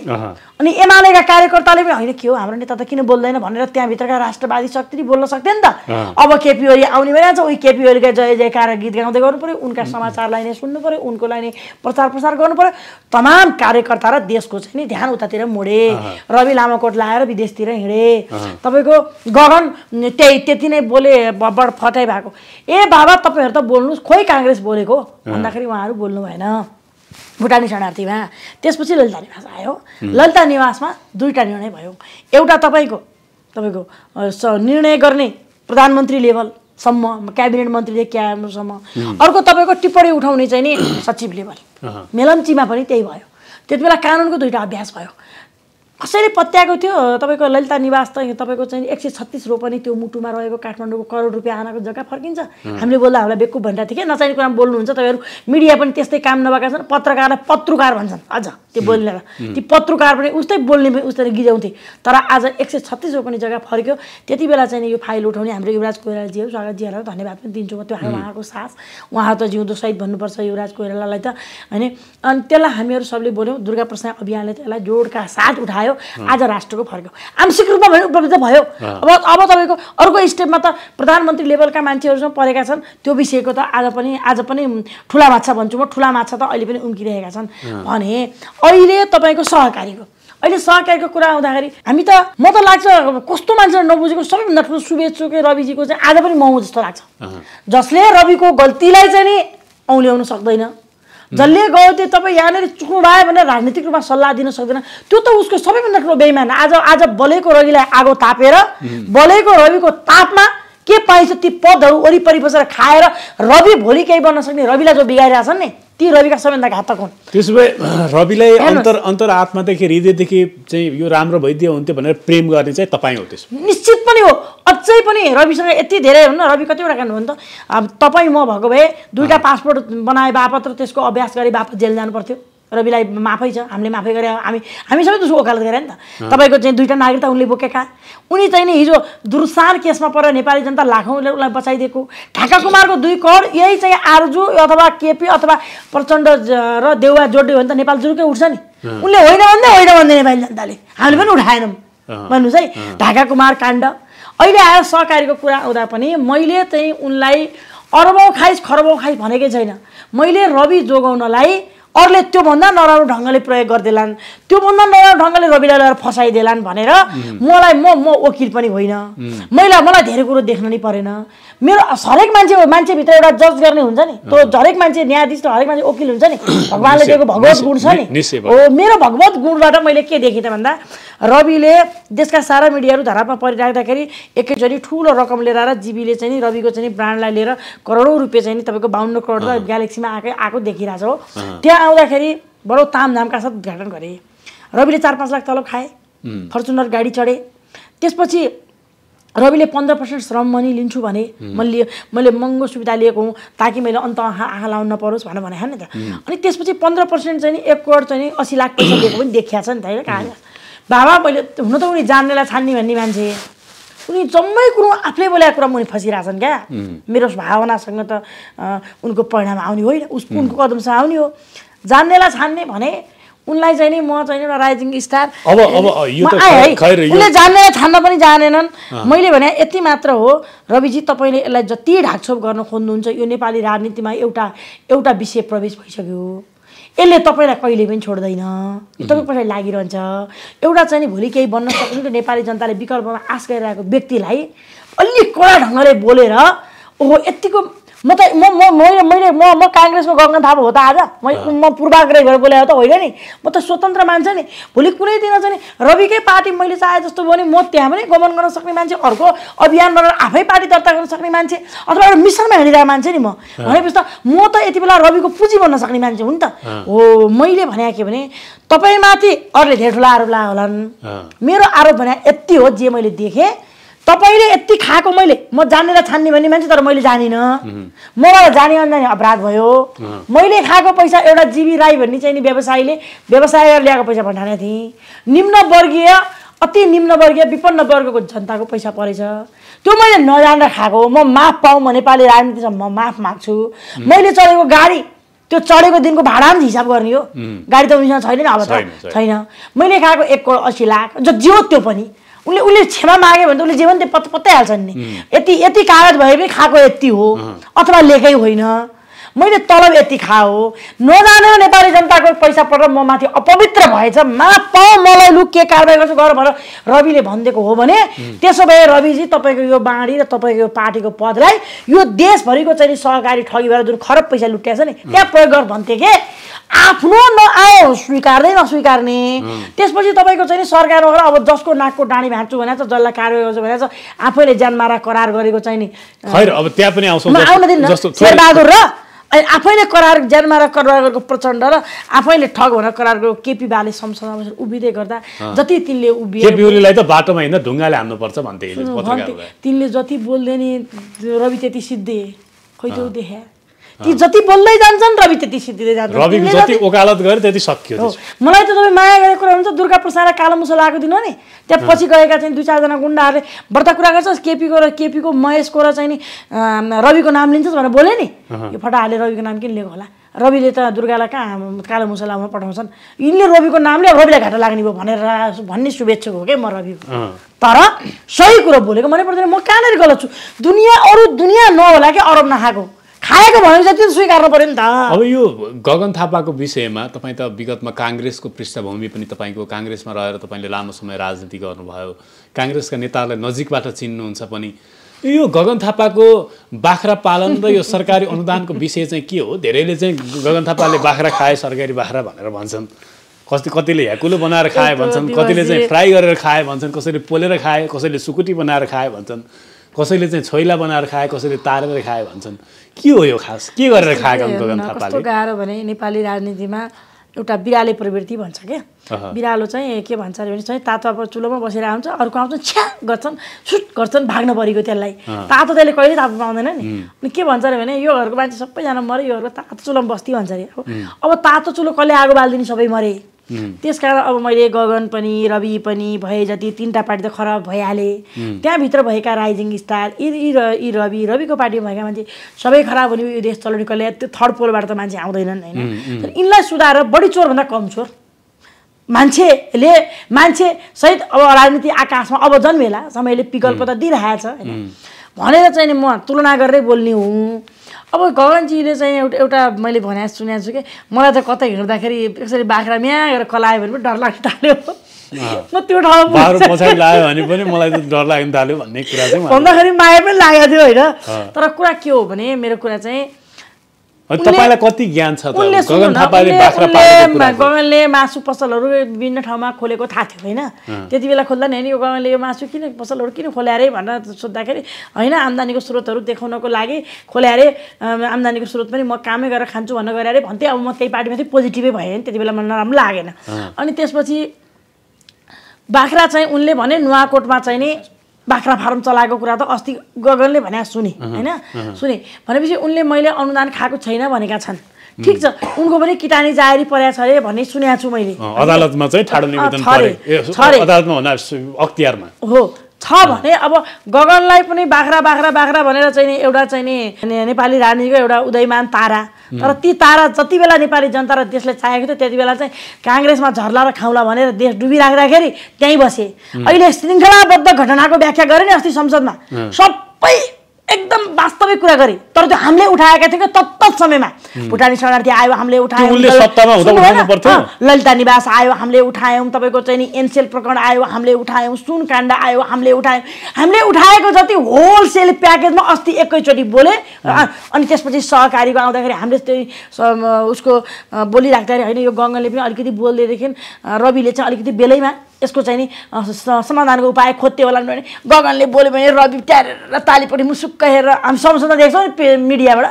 अनि एमालेका कार्यकर्ताले पनि होइन के हो हाम्रो नेता त किन बोल्दैन भनेर त्यहाँभित्रका राष्ट्रवादी शक्ति बोल्न सक्थे नि त अब केपी ओली आउने छ उही केपी ओलीका जय जयकार गीत गाउँदै गर्नु पऱ्यो उनका समाचारलाई नै सुन्नु पऱ्यो उनको लागि प्रचार प्रसार गर्नु पऱ्यो तमाम कार्यकर्ता र देशको चाहिँ नि ध्यान उतातिर मोडे रवि लामाकोट लाएर विदेशतिर हिँडे तपाईँको गगन त्यही त्यति नै बोले बड फटाइ भएको ए बाबा तपाईँहरू त बोल्नुहोस् खोइ काङ्ग्रेस बोलेको भन्दाखेरि उहाँहरू बोल्नु भएन भुटानी शरणार्थीमा त्यसपछि ललिता निवास आयो ललिता निवासमा दुईवटा निर्णय भयो एउटा तपाईँको तपाईँको निर्णय गर्ने प्रधानमन्त्री लेभल सम्म क्याबिनेट मन्त्रीले क्यासम्म अर्को तपाईँको टिप्पणी उठाउने चाहिँ नि सचिव लेभल मेलम्चीमा पनि त्यही भयो त्यति बेला कानुनको दुईवटा अभ्यास भयो कसैले पत्याएको थियो तपाईँको ललिता निवास त तपाईँको चाहिँ एक सय छत्तिस रोपनी त्यो मुटुमा रहेको काठमाडौँको करोड रुपियाँ आनाको जग्गा फर्किन्छ हामीले बोल्दा हामीलाई बेकुप भनिरहेको थियो कि नचाहिने कुरामा बोल्नुहुन्छ तपाईँहरू मिडिया पनि त्यस्तै काम नभएका छन् पत्रकारलाई पत्रकार भन्छन् अझ त्यो बोल्ने ती पत्रकार पनि उस्तै बोल्ने उस्तै गिजाउँथे तर आज एक सय छत्तिस रोपनी जग्गा फर्क्यो त्यति बेला चाहिँ यो फाइल उठाउने हाम्रो युवराज स्वागत स्वागतजीहरूलाई धन्यवाद पनि दिन्छु म त्यो उहाँको सास उहाँ त जिउँदो सहित भन्नुपर्छ युवराज कोइरालालाई त होइन अनि त्यसलाई हामीहरू सबले बोल्यौँ दुर्गा प्रसाद अभियानले त्यसलाई जोडका साथ उठायो भयो आज राष्ट्रको फर्क्यो आंशिक रूपमा भयो उपलब्ध भयो अब अब तपाईँको अर्को स्टेपमा त प्रधानमन्त्री लेभलका मान्छेहरूसँग परेका छन् त्यो विषयको त आज पनि आज पनि ठुला माछा भन्छु म ठुला माछा त अहिले पनि उम्किरहेका छन् भने अहिले तपाईँको सहकारीको अहिले सहकारीको कुरा आउँदाखेरि हामी त म त लाग्छ कस्तो मान्छेले नबुझेको सबैभन्दा ठुलो शुभेच्छुकै रविजीको चाहिँ आज पनि महँगो जस्तो लाग्छ जसले रविको गल्तीलाई चाहिँ नि औल्याउनु सक्दैन जसले गयो त्यो तपाईँ यहाँनिर चुक्नु भयो भने राजनीतिक रूपमा सल्लाह दिन सक्दैन त्यो त उसको सबैभन्दा ठुलो बेइमान आज आज बलेको रविलाई आगो तापेर बलेको रविको तापमा के पाइन्छ ती पदहरू वरिपरि बसेर खाएर रवि भोलि केही बन्न सक्ने रविलाई जो बिगाइरहेछन् नि ती रविका सबैभन्दा घातक हुन् त्यसो भए रविलाई अन्तर अन्तर आत्मादेखि हृदयदेखि चाहिँ यो राम्रो भइदियो हुन्थ्यो भनेर प्रेम गर्ने चाहिँ तपाईँ हो त्यसो निश्चित पनि हो अझै पनि रविसँग यति धेरै हुन्न रवि कतिवटा खानु त अब तपाईँ म भएको भए दुईवटा पासपोर्ट बनाए बापत र त्यसको अभ्यास गरे बापत जेल जानु पर्थ्यो रविलाई माफै छ हामीले माफै गरे हामी हामी सबै त्यसको ओकालत गरे नि त तपाईँको चाहिँ दुईवटा नागरिकता उनले बोकेका उनी चाहिँ नि हिजो दुर्सार केसमा परेर नेपाली जनता लाखौँले उसलाई बचाइदिएको ढाका कुमारको दुई करोड यही चाहिँ आर्जु अथवा केपी अथवा प्रचण्ड र देउवा जोड्यो भने त नेपाल जुरुकै उठ्छ नि उनले होइन भन्दै होइन भन्दै नेपाली जनताले हामीले पनि उठाएनौँ भन्नुहोस् है ढाका कुमार काण्ड अहिले आएर सहकारीको कुरा आउँदा पनि मैले चाहिँ उनलाई अरबौँ खाइस खरबौँ खाइस भनेकै छैन मैले रवि जोगाउनलाई अरूले त्योभन्दा नराम्रो ढङ्गले प्रयोग गरिदेलान् त्योभन्दा नराम्रो ढङ्गले रविलाई लगाएर फसाइदेलान् भनेर मलाई म म वकिल पनि होइन मैले मलाई धेरै कुरो देख्न नै परेन मेरो हरेक मान्छे मान्छेभित्र एउटा जज गर्ने हुन्छ नि त्यो हरेक मान्छे न्यायाधीश हरेक मान्छे वकिल हुन्छ नि भगवान्ले दिएको भगवत गुण छ नि हो मेरो भगवत गुणबाट मैले के देखेँ त भन्दा रविले देशका सारा मिडियाहरू धरापमा परिराख्दाखेरि एकैचोटि ठुलो रकम लिएर आएर जिबीले चाहिँ रविको चाहिँ ब्रान्डलाई लिएर करोडौँ रुपियाँ चाहिँ तपाईँको बाहन्न करोड र ग्यालेक्सीमा आएकै आएको देखिरहेछ हो त्यहाँ आउँदाखेरि बडो तामधामका साथ उद्घाटन गरे रविले चार पाँच लाख तलब खाए फर्चुनर गाडी चढे त्यसपछि रविले पन्ध्र पर्सेन्ट श्रम मनी लिन्छु भने मैले मैले महँगो सुविधा लिएको हुँ ताकि मैले अन्त आँखा आँखा लाउनु नपरोस् भनेर भने नि त अनि त्यसपछि पन्ध्र पर्सेन्ट चाहिँ एक करोड चाहिँ असी लाख पैसा दिएको पनि देखिया छ नि त होइन कहाँ बाबा मैले हुन त उनी जान्नेलाई छान्ने भन्ने मान्छे उनी जम्मै कुरो आफूले बोलाएको कुरामा उनी फसिरहेछन् क्या मेरो भावनासँग त उनको परिणाम आउने होइन उस उनको कदमसँग आउने हो जान्नेलाई छान्ने भने उनलाई चाहिँ नि म चाहिँ एउटा राइजिङ स्टार अब अब यो त उनले जान्ने छान्न पनि जानेनन् मैले भने यति मात्र हो रविजी तपाईँले यसलाई जति ढाकछोप गर्न खोज्नुहुन्छ यो नेपाली राजनीतिमा एउटा एउटा विषय प्रवेश भइसक्यो यसले तपाईँलाई कहिले पनि छोड्दैन तपाईँ पछाडि लागिरहन्छ एउटा चाहिँ नि भोलि केही बन्न सक्नु नेपाली जनताले विकल्पमा आश गरिरहेको व्यक्तिलाई अलिक कडा ढङ्गले बोलेर ओहो यत्तिको म त म म मैले मैले म म काङ्ग्रेसमा गङ्गा थापा हो त आज म म पूर्वाग्रह गरेर बोलेको त होइन नि म त स्वतन्त्र मान्छे नि भोलि कुनै दिन चाहिँ रविकै पार्टी मैले चाहे जस्तो भने म त्यहाँ पनि गमन गर्न सक्ने मान्छे अर्को अभियान बनाएर आफै पार्टी दर्ता गर्न सक्ने मान्छे अथवा एउटा मिसनमा हिँडिरहेको मान्छे नि म भनेपछि त म त यति बेला रविको पुँजी बन्न सक्ने मान्छे हुन् त हो मैले भने के भने तपाईँमाथि अरूले धेरै ठुला आरोप लगाएको होलान् मेरो आरोप भने यति हो जे मैले देखेँ तपाईँले यति खाएको मैले म जानेर छान्ने भन्ने मान्छे तर मैले जानिनँ मबाट जाने अन्जाने अपराध भयो मैले खाएको पैसा एउटा जीवी राई भन्ने चाहिँ नि व्यवसायीले व्यवसाय ल्याएको पैसा पठाएको थिएँ निम्नवर्गीय अति निम्नवर्गीय विपन्न वर्गको जनताको पैसा परेछ त्यो मैले नजानेर खाएको म माफ पाऊँ म नेपाली राजनीतिसम्म म माफ माग्छु मैले चढेको गाडी त्यो चढेको दिनको भाडा पनि हिसाब गर्ने हो गाडी त उनीसँग छैन नि अब त छैन मैले खाएको एक करोड अस्सी लाख जो जियो त्यो पनि उसले उसले क्षमा माग्यो भने त उसले जीवन पत्त पत्तै हाल्छ नि यति यति कागज भए पनि खाएको यति हो अथवा लेखै होइन मैले तलब यति खा हो नजानेर नेपाली जनताको पैसा परेर म माथि अपवित्र भएछ मा पाऊ मलाई लु के कारबाही गर्छु गर भनेर रविले भनिदिएको हो भने त्यसो भए रविजी तपाईँको यो बाँडी र तपाईँको यो पार्टीको पदलाई यो देशभरिको चाहिँ सहकारी ठगी ठगीबाट जुन खरब पैसा लुट्याएको छ नि त्यहाँ प्रयोग गर भन्थे के आफ्नो नआयो स्वीकार्दै नस्वीकार्ने त्यसपछि तपाईँको चाहिँ सरकार गएर अब जसको नाकको डाँडी भाँच्छु भने चाहिँ जसलाई कार्य गर्छु भने चाहिँ आफैले ज्यान मारा करार गरेको चाहिँ नि अब त्यहाँ पनि आउन दिनु बहादुर र आफैले करार ज्यान मारा करार गरेको प्रचण्ड र आफैले ठग भनेर करार गरेको केपी बाले संसदमा उभिँदै गर्दा जति तिनले उभिएलाई त बाटोमा हिँड्दा ढुङ्गाले हान्नुपर्छ भन्थे तिनले जति बोल्दै नि रवि त्यति सिद्धे खोइ त्यो देखा ती जति बोल्दै जान्छन् रवि त्यति सिद्धिँदै जान्छ मलाई त तपाईँ माया गरेको कुरा हुन्छ दुर्गा प्रसाद र कालो मुसो लगाएको दिनु नि त्यहाँ पछि गएका चाहिँ दुई चारजना गुन्डाहरूले व्रत कुरा गर्छ केपीको र केपीको महेशको र चाहिँ नि रविको नाम लिन्छ भनेर बोले नि यो फटाहाले रविको नाम किन लिएको होला रविले त दुर्गालाई कहाँ कालो मुसलामा पठाउँछन् यिनले रविको नामले रविलाई घाटा लाग्ने भयो भनेर भन्ने शुभेच्छुक हो कि म रवि तर सही कुरो बोलेको मनै पर्दैन म कहाँनिर गलत छु दुनियाँ अरू दुनियाँ नहोला कि अरब नहाएको खाएको भनेपछि त्यो स्वीकार्नु पऱ्यो नि त अब यो गगन थापाको विषयमा तपाईँ त विगतमा काङ्ग्रेसको पृष्ठभूमि पनि तपाईँको काङ्ग्रेसमा रहेर तपाईँले लामो समय राजनीति गर्नुभयो काङ्ग्रेसका नेताहरूलाई नजिकबाट चिन्नुहुन्छ पनि यो गगन थापाको बाख्रा पालन र यो सरकारी अनुदानको विषय चाहिँ के हो धेरैले चाहिँ गगन थापाले बाख्रा खाए सरकारी बाख्रा भनेर भन्छन् कति कतिले ह्याकुलो बनाएर खाए भन्छन् कतिले चाहिँ फ्राई गरेर खाए भन्छन् कसैले पोलेर खाए कसैले सुकुटी बनाएर खाए भन्छन् कसैले चाहिँ छोइला बनाएर खाए कसैले तारेर खाए भन्छन् के हो यो खास के गरेर खाएको कस्तो गाह्रो भने नेपाली राजनीतिमा एउटा बिराले प्रवृत्ति भन्छ क्या बिरालो चाहिँ के भन्छ अरे भने चाहिँ तातो अब चुलोमा बसेर आउँछ अर्को आउँछ छ्या गर्छन् सुट गर्छन् भाग्न परेको त्यसलाई तातो त्यसले कहिले तातो पाउँदैन नि अनि के भन्छ अरे भने यो घरको मान्छे सबैजना मरे यो घरको तातो चुलोमा बस्ती भन्छ अरे अब तातो चुलो कसले आगो बालिदिने सबै मरे त्यसकारण अब मैले गगन पनि रवि पनि भए जति तिनवटा पार्टी त खराब भइहालेँ त्यहाँभित्र भएका राइजिङ स्टार यी यी र यी रवि रविको पार्टीमा भएका मान्छे सबै खराब हुने यो देश चलाउने कसले त्यो थर्ड पोलबाट त मान्छे आउँदैनन् होइन यिनलाई सुधार बढी चोरभन्दा कम चोर मान्छेले मान्छे सहित अब राजनीति आकाशमा अब जन्मेला समयले विकल्प त दिइरहेछ होइन भनेर चाहिँ नि म तुलना गरेरै बोल्ने हुँ अब गगनजीले चाहिँ एउटा एउटा मैले भने सुनेको छु कि मलाई त कतै हिँड्दाखेरि यसरी बाख्रा म्या गरेर कलायो भने पनि डर लाग्न थाल्यो म त्यो ठाउँमा भने पनि मलाई डर लाग्न थाल्यो भन्ने कुरा चाहिँ भन्दाखेरि माया पनि लागेको थियो होइन तर कुरा के हो भने मेरो कुरा चाहिँ तपाईँलाई कति ज्ञान छ गगनले मासु पसलहरू विभिन्न ठाउँमा खोलेको थाहा थियो होइन त्यति बेला खोल्दा नि होइन यो गगनले यो मासु किन पसलहरू किन खोल्या अरे भनेर सोद्धाखेरि होइन आम्दानीको स्रोतहरू देखाउनको लागि खोल्या अरे आम्दानीको स्रोत पनि म कामै गरेर खान्छु भनेर गरेर अरे भन्थे अब म त्यही पार्टीमा चाहिँ पोजिटिभै भएँ नि त्यति बेला मलाई नराम्रो लागेन अनि त्यसपछि बाख्रा चाहिँ उनले भने नुवाकोटमा चाहिँ नि बाख्रा फार्म चलाएको कुरा त अस्ति गगनले भने सुने होइन सुने भनेपछि उनले मैले अनुदान खाएको छैन भनेका छन् ठिक छ उनको पनि किटानी जारी परेको छ अरे भन्ने सुनेको छु मैले अदालतमा चाहिँ अख्तियारमा हो छ भने अब गगनलाई पनि बाख्रा बाख्रा बाख्रा भनेर चाहिँ नि एउटा चाहिँ नि नेपाली रानीको एउटा उदयमान तारा तर ती तारा जति बेला नेपाली जनता र देशले चाहेको थियो त्यति बेला चाहिँ काङ्ग्रेसमा झर्ला र खाउला भनेर देश डुबिराख्दाखेरि त्यहीँ बसे अहिले श्रृङ्खलाबद्ध घटनाको व्याख्या गरे नि अस्ति संसदमा सबै एकदम वास्तविक कुरा गरे तर त्यो हामीले उठाएका थियौँ कि तत्त समयमा भुटानी शरणार्थी आयो हामीले उठायौँ ललिता निवास आयो हामीले उठायौँ तपाईँको चाहिँ नि एनसेल प्रकरण आयो हामीले उठायौँ सुन काण्ड आयो हामीले उठायौँ हामीले उठाएको जति होलसेल प्याकेजमा अस्ति एकैचोटि बोले अनि त्यसपछि सहकारीको आउँदाखेरि हामीले त्यो उसको बोलिराख्दाखेरि होइन यो गङ्गले पनि अलिकति बोल्दैदेखि रविले चाहिँ अलिकति बेलैमा यसको चाहिँ नि समाधानको उपाय खोज्थ्यो होला भने गगनले बोल्यो भने रवि ट्यारेर तालीपट्टि मुसुक्क हेरेर हामी समसम्म देख्छौँ नि मिडियाबाट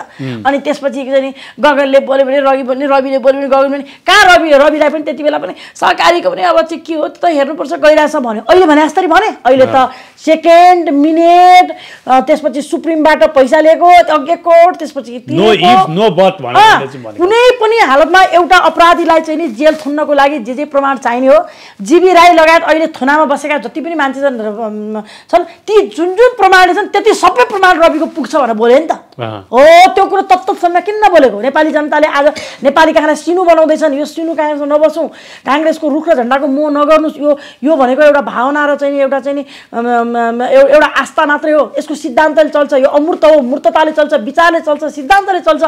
अनि त्यसपछि चाहिँ गगनले बोल्यो भने रवि भन्ने रविले बोल्यो भने गगन भने कहाँ रवि रविलाई पनि त्यति बेला पनि सरकारीको पनि अब चाहिँ के हो त हेर्नुपर्छ गइरहेछ भन्यो अहिले भने जस्तरी भने अहिले त सेकेन्ड मिनेट त्यसपछि सुप्रिमबाट पैसा लिएको कोर्ट त्यसपछि कुनै पनि हालतमा एउटा अपराधीलाई चाहिँ नि जेल थुन्नको लागि जे जे प्रमाण चाहिने हो जिबी राई लगायत अहिले थुनामा बसेका जति पनि मान्छे छन् ती जुन जुन प्रमाणले छन् त्यति सबै प्रमाण रविको पुग्छ भनेर बोले नि त हो त्यो कुरो समय किन बोलेको नेपाली जनताले आज नेपाली काङ्ग्रेस सिनु बनाउँदैछन् यो सिनु काङ्ग्रेसमा नबसौँ काङ्ग्रेसको रुख र झन्डाको मोह नगर्नुहोस् यो यो भनेको एउटा भावना र चाहिँ एउटा चाहिँ नि एउटा आस्था मात्रै हो यसको सिद्धान्तले चल्छ यो अमूर्त हो मूर्तताले चल्छ विचारले चल्छ सिद्धान्तले चल्छ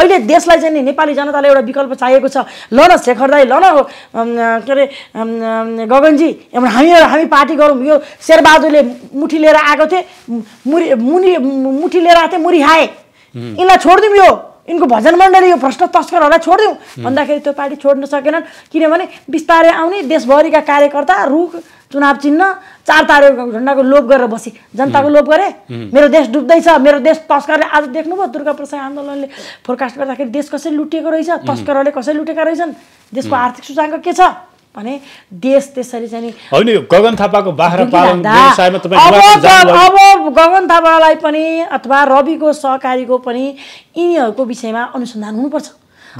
अहिले देशलाई चाहिँ नि नेपाली जनताले एउटा विकल्प चाहिएको छ ल न शेखर दाई ल न के अरे गगनजी हामी हामी पार्टी गरौँ यो शेरबहादुरले मुठी लिएर आएको थिएँ मुरी मुनि मुठी लिएर आएको थिएँ मुरी खाएँ यिनलाई छोडिदिउँ यो यिनको भजन मण्डली यो भ्रष्ट तस्करहरूलाई छोडिदिउँ भन्दाखेरि त्यो पार्टी छोड्न सकेनन् किनभने बिस्तारै आउने देशभरिका कार्यकर्ता रुख चुनाव चिन्ह चार तारे झन्डाको लोभ गरेर बसी जनताको लोभ गरे मेरो देश डुब्दैछ मेरो देश तस्करले आज देख्नुभयो दुर्गा प्रसाद आन्दोलनले फोरकास्ट गर्दाखेरि देश कसरी लुटिएको रहेछ तस्करहरूले कसरी लुटेका रहेछन् देशको आर्थिक सूचाङ्क के छ भने देश त्यसरी चाहिँ होइन गगन थापाको बाख्रा पालन अब गगन थापालाई पनि अथवा रविको सहकारीको पनि यिनीहरूको विषयमा अनुसन्धान हुनुपर्छ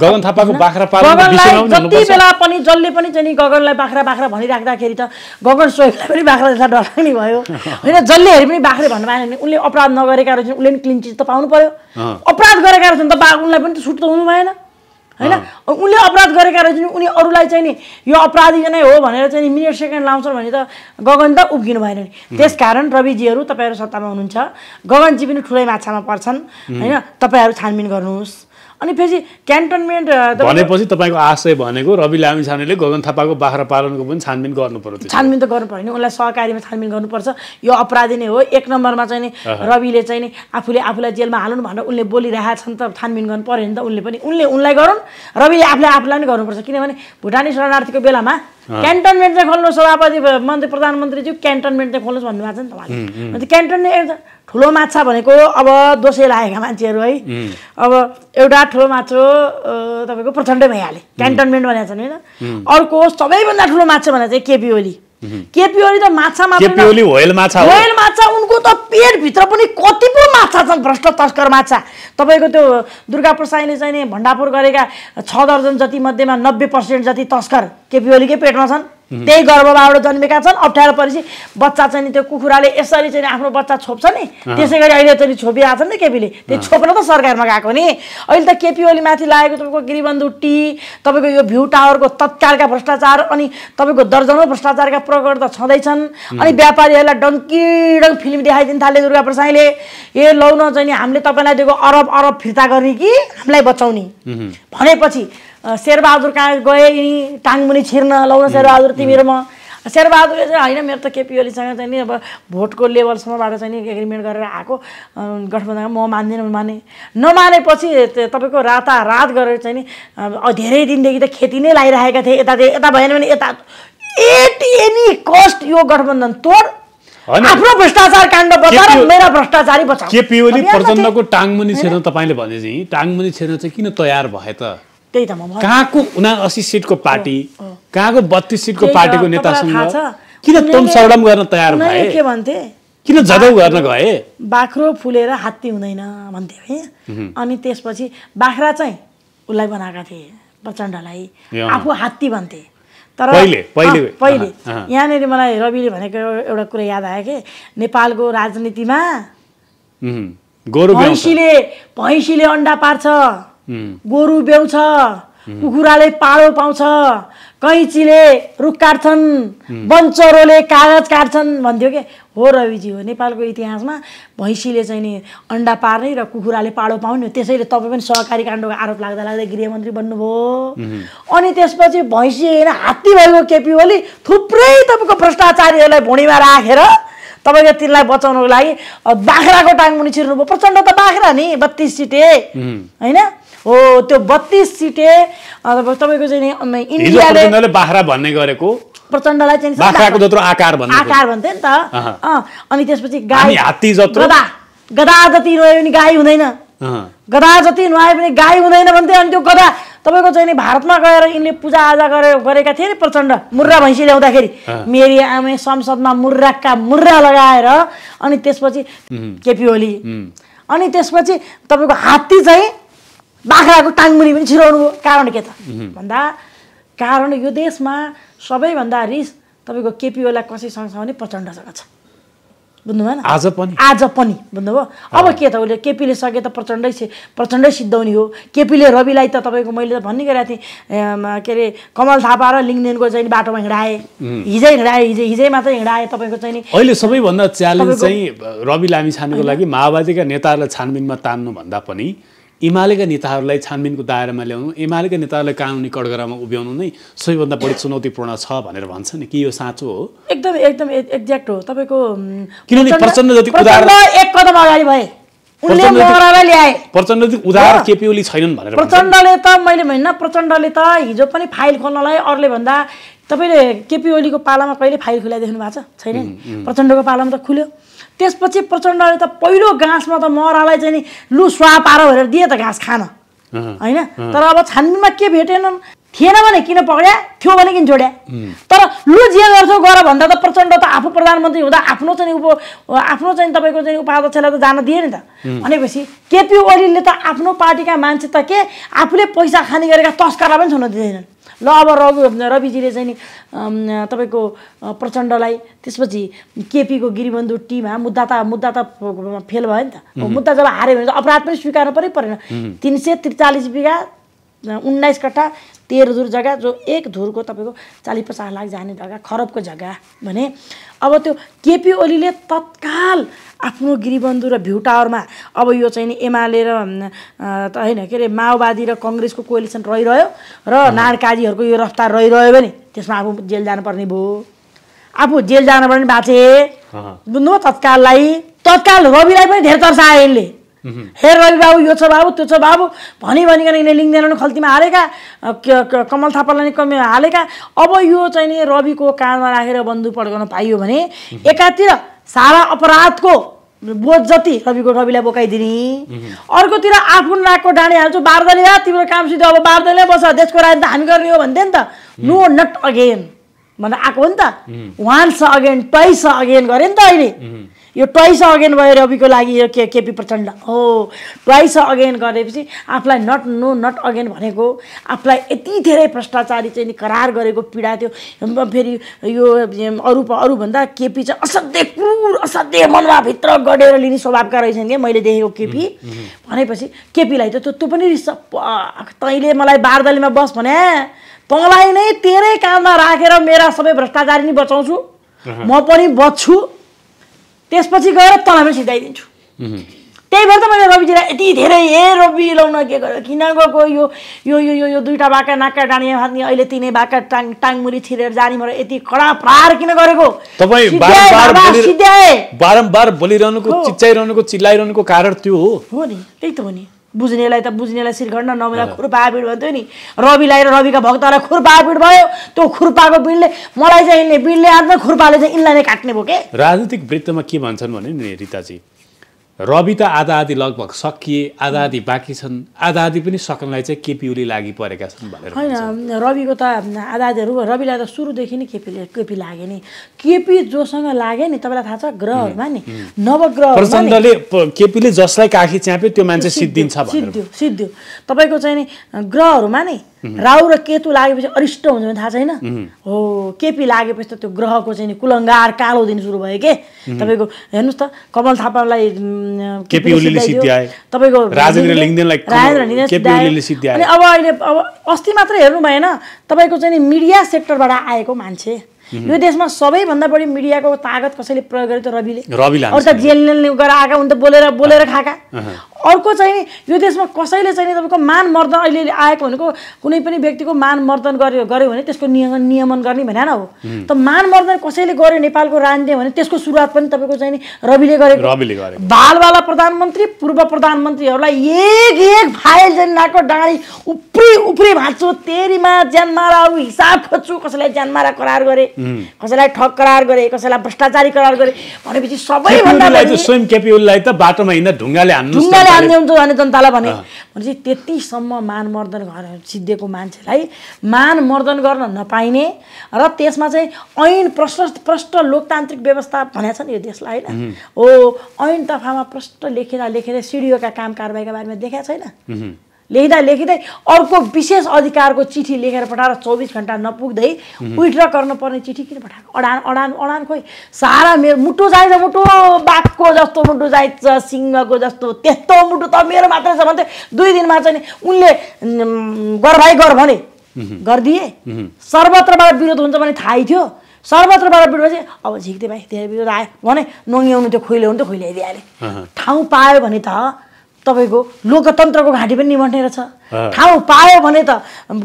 गगन थापाको बाख्रा गगनलाई जति बेला पनि जसले पनि चाहिँ गगनलाई बाख्रा बाख्रा भनिराख्दाखेरि त गगन स्वयंलाई पनि बाख्रा जस्ता डराउने भयो होइन जसले हेरे पनि बाख्रे भन्नु भएन भने उसले अपराध नगरेका रहेछन् उसले पनि क्लिन चिज त पाउनु पऱ्यो अपराध गरेका रहेछन् त बा उनलाई पनि त छुट त हुनु भएन होइन उनले अपराध गरेका रहेछन् उनी अरूलाई चाहिँ नि यो अपराधी नै हो भनेर चाहिँ नि मिनट सेकेन्ड लाउँछ भने त गगन त उब्किनु भएन नि त्यस कारण रविजीहरू तपाईँहरू सत्तामा हुनुहुन्छ गगनजी पनि ठुलै माछामा पर्छन् होइन तपाईँहरू छानबिन गर्नुहोस् अनि फेरि क्यान्टोनमेन्ट भनेपछि तपाईँको आशय भनेको रवि लामी छानेले गगन थापाको बाख्रा पालनको पनि छानबिन गर्नु पर्यो छानबिन त गर्नु पर्यो नि उसलाई सहकारीमा छानबिन गर्नुपर्छ यो अपराधी नै हो एक नम्बरमा चाहिँ नि रविले चाहिँ नि आफूले आफूलाई जेलमा हालुन् भनेर उसले बोलिरहेका छन् त छानबिन गर्नु पऱ्यो नि त उसले पनि उनले उनलाई गरौँ रविले आफूले आफूलाई पनि गर्नुपर्छ किनभने भुटानी शरणार्थीको बेलामा क्यान्टोनमेन्ट चाहिँ खोल्नु सभापति मन्त्री प्रधानमन्त्रीज्यू क्यान्टोनमेन्ट चाहिँ खोल्नुहोस् भन्नुभएको छ नि त उहाँले क्यान्टोनमेन्ट ठुलो माछा भनेको अब दोषै लागेका मान्छेहरू है अब एउटा ठुलो माछो तपाईँको प्रचण्ड भइहाले क्यान्टनमेन्ट भनेको छन् होइन अर्को सबैभन्दा ठुलो माछा भनेको चाहिँ केपी ओली केपी ओली त माछा माछा होयल माछा उनको त पेटभित्र पनि कति पो माछा छन् भ्रष्ट तस्कर माछा तपाईँको त्यो दुर्गा प्रसाईले चाहिँ भण्डापुर गरेका छ दर्जन जति मध्येमा नब्बे पर्सेन्ट जति तस्कर केपी ओलीकै पेटमा छन् Mhm. त्यही गर्भबाट जन्मेका छन् अप्ठ्यारो परेपछि बच्चा चाहिँ त्यो कुखुराले यसरी चाहिँ आफ्नो बच्चा छोप्छ नि त्यसै गरी अहिले चाहिँ छोपिरहेको छ नि केपीले त्यो छोप्न त सरकारमा गएको नि अहिले त केपी ओली माथि लागेको तपाईँको गिरिबन्धु टी तपाईँको यो भ्यू टावरको तत्कालका भ्रष्टाचार अनि तपाईँको दर्जनौ भ्रष्टाचारका प्रकट त छँदैछन् अनि व्यापारीहरूलाई डङ्किडङ फिल्म देखाइदिनु थाले दुर्गा प्रसाईले ए लौन चाहिँ हामीले तपाईँलाई दिएको अरब अरब फिर्ता गर्ने कि हामीलाई बचाउने भनेपछि शेरबहादुर कहाँ गए यिनी टाङमुनि छिर्न लाउन शेरबहादुर तिमीहरूमा शेरबहादुर चाहिँ होइन मेरो त केपी ओलीसँग चाहिँ नि अब भोटको लेभलसम्मबाट चाहिँ नि एग्रिमेन्ट गरेर आएको गठबन्धन म मान्दिनँ माने नमानेपछि तपाईँको रातारात गरेर चाहिँ नि धेरै दिनदेखि त खेती नै लगाइरहेका थिए यता यता भएन भने यता एट एनी कस्ट यो गठबन्धन तोड आफ्नो भ्रष्टाचार काण्ड बचाएर मेरा भ्रष्टाचारी बचाऊ केपी ओली प्रचण्डको टाङमुनि छिर्न तपाईँले भने चाहिँ टाङमुनि छिर्न चाहिँ किन तयार भए त त्यही त म कहाँको उनासी सिटको पार्टी कहाँको बत्तिस सिटको पार्टीको नेतासँग किन तमसौडम गर्न तयार भए के भन्थे किन जदौ गर्न गए बाख्रो फुलेर हात्ती हुँदैन भन्थे है अनि त्यसपछि बाख्रा चाहिँ उसलाई बनाएका थिए प्रचण्डलाई आफू हात्ती भन्थे तर पहिले पहिले पहिले यहाँनिर मलाई रविले भनेको एउटा कुरा याद आयो कि नेपालको राजनीतिमा भैँसीले भैँसीले अन्डा पार्छ गोरु ब्याउँछ कुखुराले पाडो पाउँछ कैँचीले रुख काट्छन् बन्चरोले कागज काट्छन् भन्थ्यो के हो रविजी हो नेपालको इतिहासमा भैँसीले चाहिँ नि अन्डा पार्ने र कुखुराले पाडो पाउने त्यसैले तपाईँ पनि सहकारी काण्डको आरोप लाग्दा लाग्दै गृहमन्त्री बन्नुभयो अनि त्यसपछि भैँसी होइन हात्ती भएको केपी ओली थुप्रै तपाईँको भ्रष्टाचारीहरूलाई भुँडीमा राखेर तपाईँको तिनलाई बचाउनको लागि बाख्राको टाङ मुनि छिर्नुभयो प्रचण्ड त बाख्रा नि बत्तिस सिटे होइन हो त्यो बत्तिस सिटे तपाईँको चाहिँ इन्डियाले बाख्रा भन्ने गरेको प्रचण्डलाई चाहिँ बाख्राको जत्रो आकार भन्थ्यो आकार भन्थे नि त अनि त्यसपछि गाई हात्ती जत्रो गदा गदा जति नुहायो भने गाई हुँदैन गदा जति नुहायो भने गाई हुँदैन भन्थे अनि त्यो गदा तपाईँको चाहिँ नि भारतमा गएर यिनले आजा गरे गरेका थिए नि प्रचण्ड मुर्रा भैँसी ल्याउँदाखेरि मेरी आमे संसदमा मुर्राका मुर्रा लगाएर अनि त्यसपछि केपी ओली अनि त्यसपछि तपाईँको हात्ती चाहिँ बाख्राको टाङमुनि पनि छिराउनु भयो कारण के त भन्दा कारण यो देशमा सबैभन्दा रिस तपाईँको केपिओला कसैसँग भने प्रचण्डसँग छ बुझ्नु आज पनि आज पनि बुझ्नुभयो अब के त उसले केपीले सके त प्रचण्डै प्रचण्डै सिद्धाउने हो केपीले रविलाई त तपाईँको मैले त भन्ने गरेको थिएँ के अरे कमल थापा र लिङ्गदेनको चाहिँ बाटोमा हिँडाए हिजै हिँडाए हिजो हिजै मात्रै हिँडाए तपाईँको चाहिँ अहिले सबैभन्दा च्यालेन्ज चाहिँ रवि लामी छान्नुको लागि माओवादीका नेताहरूलाई छानबिनमा तान्नुभन्दा पनि एमालेका नेताहरूलाई छानबिनको दायरामा ल्याउनु एमालेका नेताहरूलाई कानुनी कडगरामा उभ्याउनु नै सबैभन्दा बढी चुनौतीपूर्ण छ भनेर भन्छ नि कि यो साँचो हो एकदम एकदम एक्ज्याक्ट हो तपाईँको किनभने प्रचण्ड जति उदाहरण एक कदम अगाडि भए प्रचण्डले त मैले भन्न प्रचण्डले त हिजो पनि फाइल खोल्नलाई अरूले भन्दा तपाईँले केपी ओलीको पालामा कहिले फाइल खुलाइदेख्नु भएको छ छैन प्रचण्डको पालामा त खुल्यो त्यसपछि प्रचण्डले त पहिलो घाँसमा त मरालाई चाहिँ नि लु सुहा पारो भनेर दिए त घाँस खान होइन तर अब छानबिनमा के भेटेनन् थिएन भने किन पक्र्या थियो भने किन जोड्या तर लु जे गर्छौ गर भन्दा त प्रचण्ड त आफू प्रधानमन्त्री हुँदा आफ्नो चाहिँ उप आफ्नो चाहिँ तपाईँको चाहिँ उपाध्यक्षलाई त जान दिए नि त भनेपछि केपी ओलीले त आफ्नो पार्टीका मान्छे त के आफूले पैसा खाने गरेका तस्करलाई पनि छुन दिँदैनन् ल अब रघु रविजीले चाहिँ नि तपाईँको प्रचण्डलाई त्यसपछि केपीको गिरिबन्धु टिम मुद्दा त मुद्दा त फेल भयो नि त मुद्दा जब हार्यो भने अपराध पनि स्वीकार्नु पनि परेन तिन सय त्रिचालिस बिघा उन्नाइस कट्ठा तेह्र धुर जग्गा जो एक धुरको तपाईँको चालिस पचास लाख जाने जग्गा खरबको जग्गा भने अब त्यो केपी ओलीले तत्काल आफ्नो गिरीबन्धु र भ्यू टावरमा अब यो चाहिँ नि एमाले र होइन के अरे माओवादी र कङ्ग्रेसको कोलिसन रहिरह्यो र नाडकाजीहरूको यो रफ्तार रहिरह्यो भने त्यसमा आफू जेल जानुपर्ने भयो आफू जेल जानुपर्ने बाँचे बुझ्नु तत्काललाई तत्काल रविलाई पनि धेरै तर्साए यसले हे रवि बाबु यो छ बाबु त्यो छ बाबु भनी भनिकन यिनीहरूले लिङ्गदेन खल्तीमा हालेका कमल थापालाई नै हालेका अब यो चाहिँ नि रविको काँधमा राखेर बन्दुक पड्काउन पाइयो भने एकातिर सारा अपराधको बोझ जति रविको रविलाई बोकाइदिने अर्कोतिर आफ्नो नाकको डाँडी हाल्छु बार्दले या तिम्रो काम अब बार्दले बस देशको त हामी गर्ने हो भन्थ्यो नि त नो नट अगेन भनेर आएको हो नि त वान्स अगेन ट्वाइस अगेन गऱ्यो नि त अहिले mm. यो ट्वाइस अगेन भयो रविको लागि यो के केपी प्रचण्ड हो ट्वाइस अगेन गरेपछि आफूलाई नट नो नट अगेन भनेको आफूलाई यति धेरै भ्रष्टाचारी चाहिँ नि करार गरेको पीडा थियो फेरि यो अरू अरूभन्दा केपी चाहिँ असाध्य क्रुर असाध्य मनवाभित्र गडेर लिने स्वभावका रहेछन् क्या मैले देखेको केपी भनेपछि केपीलाई त त्यो पनि रिस तैँले मलाई बारदलीमा बस भने तँलाई नै तेरै काममा राखेर मेरा सबै भ्रष्टाचारी नि बचाउँछु म पनि बच्छु त्यसपछि गएर तँलाई पनि सिधाइदिन्छु त्यही भएर त मैले रविजीलाई यति धेरै ए रवि लाउन के गर्यो किन गएको यो यो यो यो दुइटा बाका नाक्का डाँडी फाँक्ने अहिले तिनै बाका टाङ टाङमुरी छिरेर जाने मेरो यति कडा प्रहार किन गरेको बारम्बार बोलिरहनुको चिच्याइरहनुको चिल्लाइरहनुको कारण त्यो हो हो नि त्यही त हो नि बुझ्नेलाई त बुझ्नेलाई गर्न नमिला खुर्पा बिड भन्थ्यो नि रविलाई र रविका भक्तलाई खुर्पा भयो त्यो खुर्पाको बिडले मलाई चाहिँ बिडले आज खुर्पाले चाहिँ यिनलाई नै काट्ने भयो के राजनीतिक वृत्तमा के भन्छन् भने नि रिताजी रवि त आधा आधी लगभग सकिए आधा आधी बाँकी छन् आधा आधी पनि सक्नलाई चाहिँ केपिओली लागि परेका छन् भनेर होइन रविको त आधा आधी रविलाई त सुरुदेखि नै केपीले केपी लाग्यो नि केपी जोसँग लाग्यो नि तपाईँलाई थाहा छ ग्रहहरूमा नि नवग्रह प्रचण्डले केपीले जसलाई काखी च्याप्यो त्यो मान्छे सिद्धिन्छ सिद्धियो सिद्धियो तपाईँको चाहिँ नि ग्रहहरूमा नि राहु र केतु लागेपछि अरिष्ट हुन्छ भने थाहा छैन हो केपी लागेपछि त त्यो ग्रहको चाहिँ कुलङ्गार कालो दिन सुरु भयो के तपाईँको हेर्नुहोस् त कमल थापालाई तपाईँको राजेन्द्र अब अहिले अब अस्ति मात्रै हेर्नु भएन तपाईँको चाहिँ मिडिया सेक्टरबाट आएको मान्छे यो देशमा सबैभन्दा बढी मिडियाको तागत कसैले प्रयोग गर्यो त रविले अरू त जेलले गएर आएका उनी त बोलेर बोलेर खाएका अर्को चाहिँ यो देशमा कसैले चाहिँ तपाईँको मान मर्दन अहिले आएको भनेको कुनै पनि व्यक्तिको मान मर्दन गर्यो गर्यो भने त्यसको नियमन नियमन गर्ने न हो त मान मर्दन कसैले गर्यो नेपालको राजनीति भने त्यसको सुरुवात पनि तपाईँको चाहिँ रविले गरेको बालवाला प्रधानमन्त्री पूर्व प्रधानमन्त्रीहरूलाई एक एक फाइल चाहिँ नाको डाँडी उप्री उप्री भाँच्छु तेरीमा ज्यान मारा हिसाब खोज्छु कसैलाई ज्यान मारा करार गरे कसैलाई ठग करार गरे कसैलाई भ्रष्टाचारी करार गरे भनेपछि सबैभन्दा त बाटोमा हिँड्दा ढुङ्गाले ढुङ्गाले हान्ने हुन्छ भने जनतालाई भने भनेपछि त्यतिसम्म मान मर्दन मानमर्दन सिद्धिएको मान्छेलाई मान मर्दन गर्न नपाइने र त्यसमा चाहिँ ऐन प्रश्न प्रष्ट लोकतान्त्रिक व्यवस्था भनेको छ नि यो देशलाई होइन हो ऐन तफामा प्रष्ट लेखेर लेखेर सिडिओका काम कारवाहीका बारेमा देखाएको छैन लेख्दा लेखिँदै अर्को विशेष अधिकारको चिठी लेखेर पठाएर चौबिस घन्टा नपुग्दै विड्र गर्नुपर्ने चिठी किन पठाएको अडान अडान अडान खोइ सारा मेरो मुटु चाहिन्छ मुटु बाघको जस्तो मुटु चाहिन्छ सिंहको जस्तो त्यस्तो मुटु त मेरो मात्रै छ भन्थे दुई दिनमा चाहिँ उनले गर भाइ गर भने गरिदिए सर्वत्रबाट विरोध हुन्छ भने थाहै थियो सर्वत्रबाट विरोध बिरुवा अब झिक्दै भाइ धेरै विरोध आयो भने नोङ्ग्याउनु त्यो खुइल्याउनु त्यो खुइल्याइदिइहाले ठाउँ पायो भने त तपाईँको लोकतन्त्रको घाँटी पनि निमट्ने रहेछ ठाउँ पायो भने त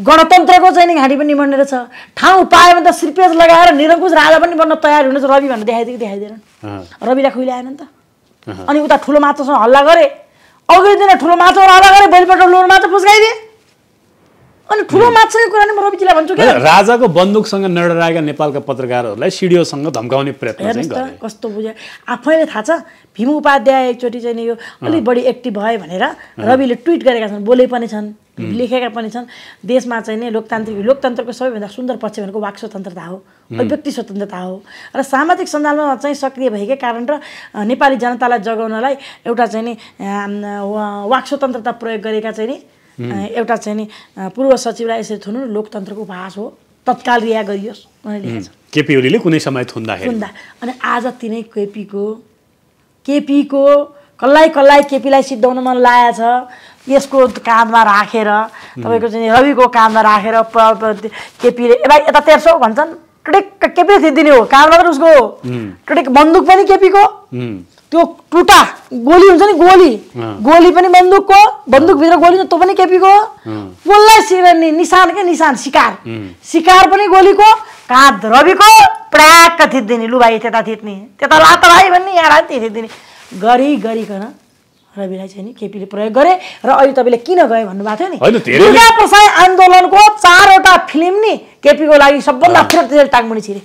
गणतन्त्रको चाहिँ नि घाँटी पनि निमट्ने रहेछ ठाउँ पायो भने त सिर्पेज लगाएर निरङ्कुश राजा पनि बन्न तयार हुनेछ रवि भनेर देखाइदियो कि देखाइदिएनन् रविलाई आएन नि त अनि उता ठुलो माछासँग हल्ला गरे अघिल्लो दिन ठुलो माछा हल्ला गरे भोलिपल्ट लोन माछा फुस्काइदिए अनि ठुलो माछाको कुरा नै म रविजीलाई भन्छु कि राजाको बन्दुकसँग नडराएका नेपालका पत्रकारहरूलाई सिडियोसँग धम्काउने प्रयत्न चाहिँ कस्तो बुझ्यो आफैले थाहा छ भीम उपाध्याय एकचोटि चाहिँ यो अलिक बढी एक्टिभ भयो भनेर रविले ट्विट गरेका छन् बोले पनि छन् लेखेका पनि छन् देशमा चाहिँ नै लोकतान्त्रिक लोकतन्त्रको सबैभन्दा सुन्दर पक्ष भनेको वाक स्वतन्त्रता हो अभिव्यक्ति स्वतन्त्रता हो र सामाजिक सञ्जालमा चाहिँ सक्रिय भएकै कारण र नेपाली जनतालाई जगाउनलाई एउटा चाहिँ नि वाक स्वतन्त्रता प्रयोग गरेका चाहिँ नि एउटा चाहिँ नि पूर्व सचिवलाई यसरी थुन्नु लोकतन्त्रको उपहास हो तत्काल रिया गरियोस् उहाँले केपी ओलीले कुनै समय थुन्दा थुन्दा अनि आज तिनै केपीको केपीको कसलाई कसलाई केपीलाई सिद्धाउन मन लागेको छ यसको काँधमा राखेर तपाईँको चाहिँ रविको काँधमा राखेर केपीले भाइ यता तेर्सौ भन्छन् टुटेक केपीले थिचिदिने हो काँध मात्र उसको टुटेक बन्दुक पनि केपीको त्यो टुटा गोली हुन्छ नि गोली गोली पनि बन्दुकको बन्दुकभित्र गोली त पनि केपीको कसलाई सिर के निशान सिकार सिकार पनि गोलीको काँध रविको प्राक थिच्दिने लु भाइ त्यता थिच्ने त्यता लात भाइ भन्ने यहाँ राति थिच्दिने गरी गरिकन रविलाई चाहिँ नि केपीले प्रयोग गरे र अहिले तपाईँले किन गयो भन्नुभएको थियो नि प्रसाई आन्दोलनको चारवटा फिल्म नि केपीको लागि सबभन्दा फेरि टाङमुनि छिरे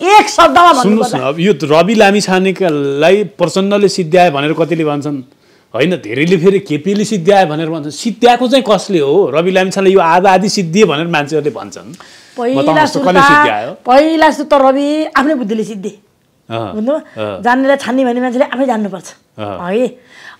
एक शब्दमा सुन्नुहोस् न अब यो रवि लामी छानेकालाई प्रचण्डले सिद्ध्याए भनेर कतिले भन्छन् होइन धेरैले फेरि केपीले सिद्ध्याए भनेर भन्छन् सिद्ध्याएको चाहिँ कसले हो रवि लामिछानले यो आधा आधी सिद्धिए भनेर मान्छेहरूले भन्छन् पहिला पहिला त रवि आफ्नै बुद्धिले सिद्धि बुझ्नु जान्नेलाई छान्ने भन्ने मान्छेले आफै जान्नुपर्छ है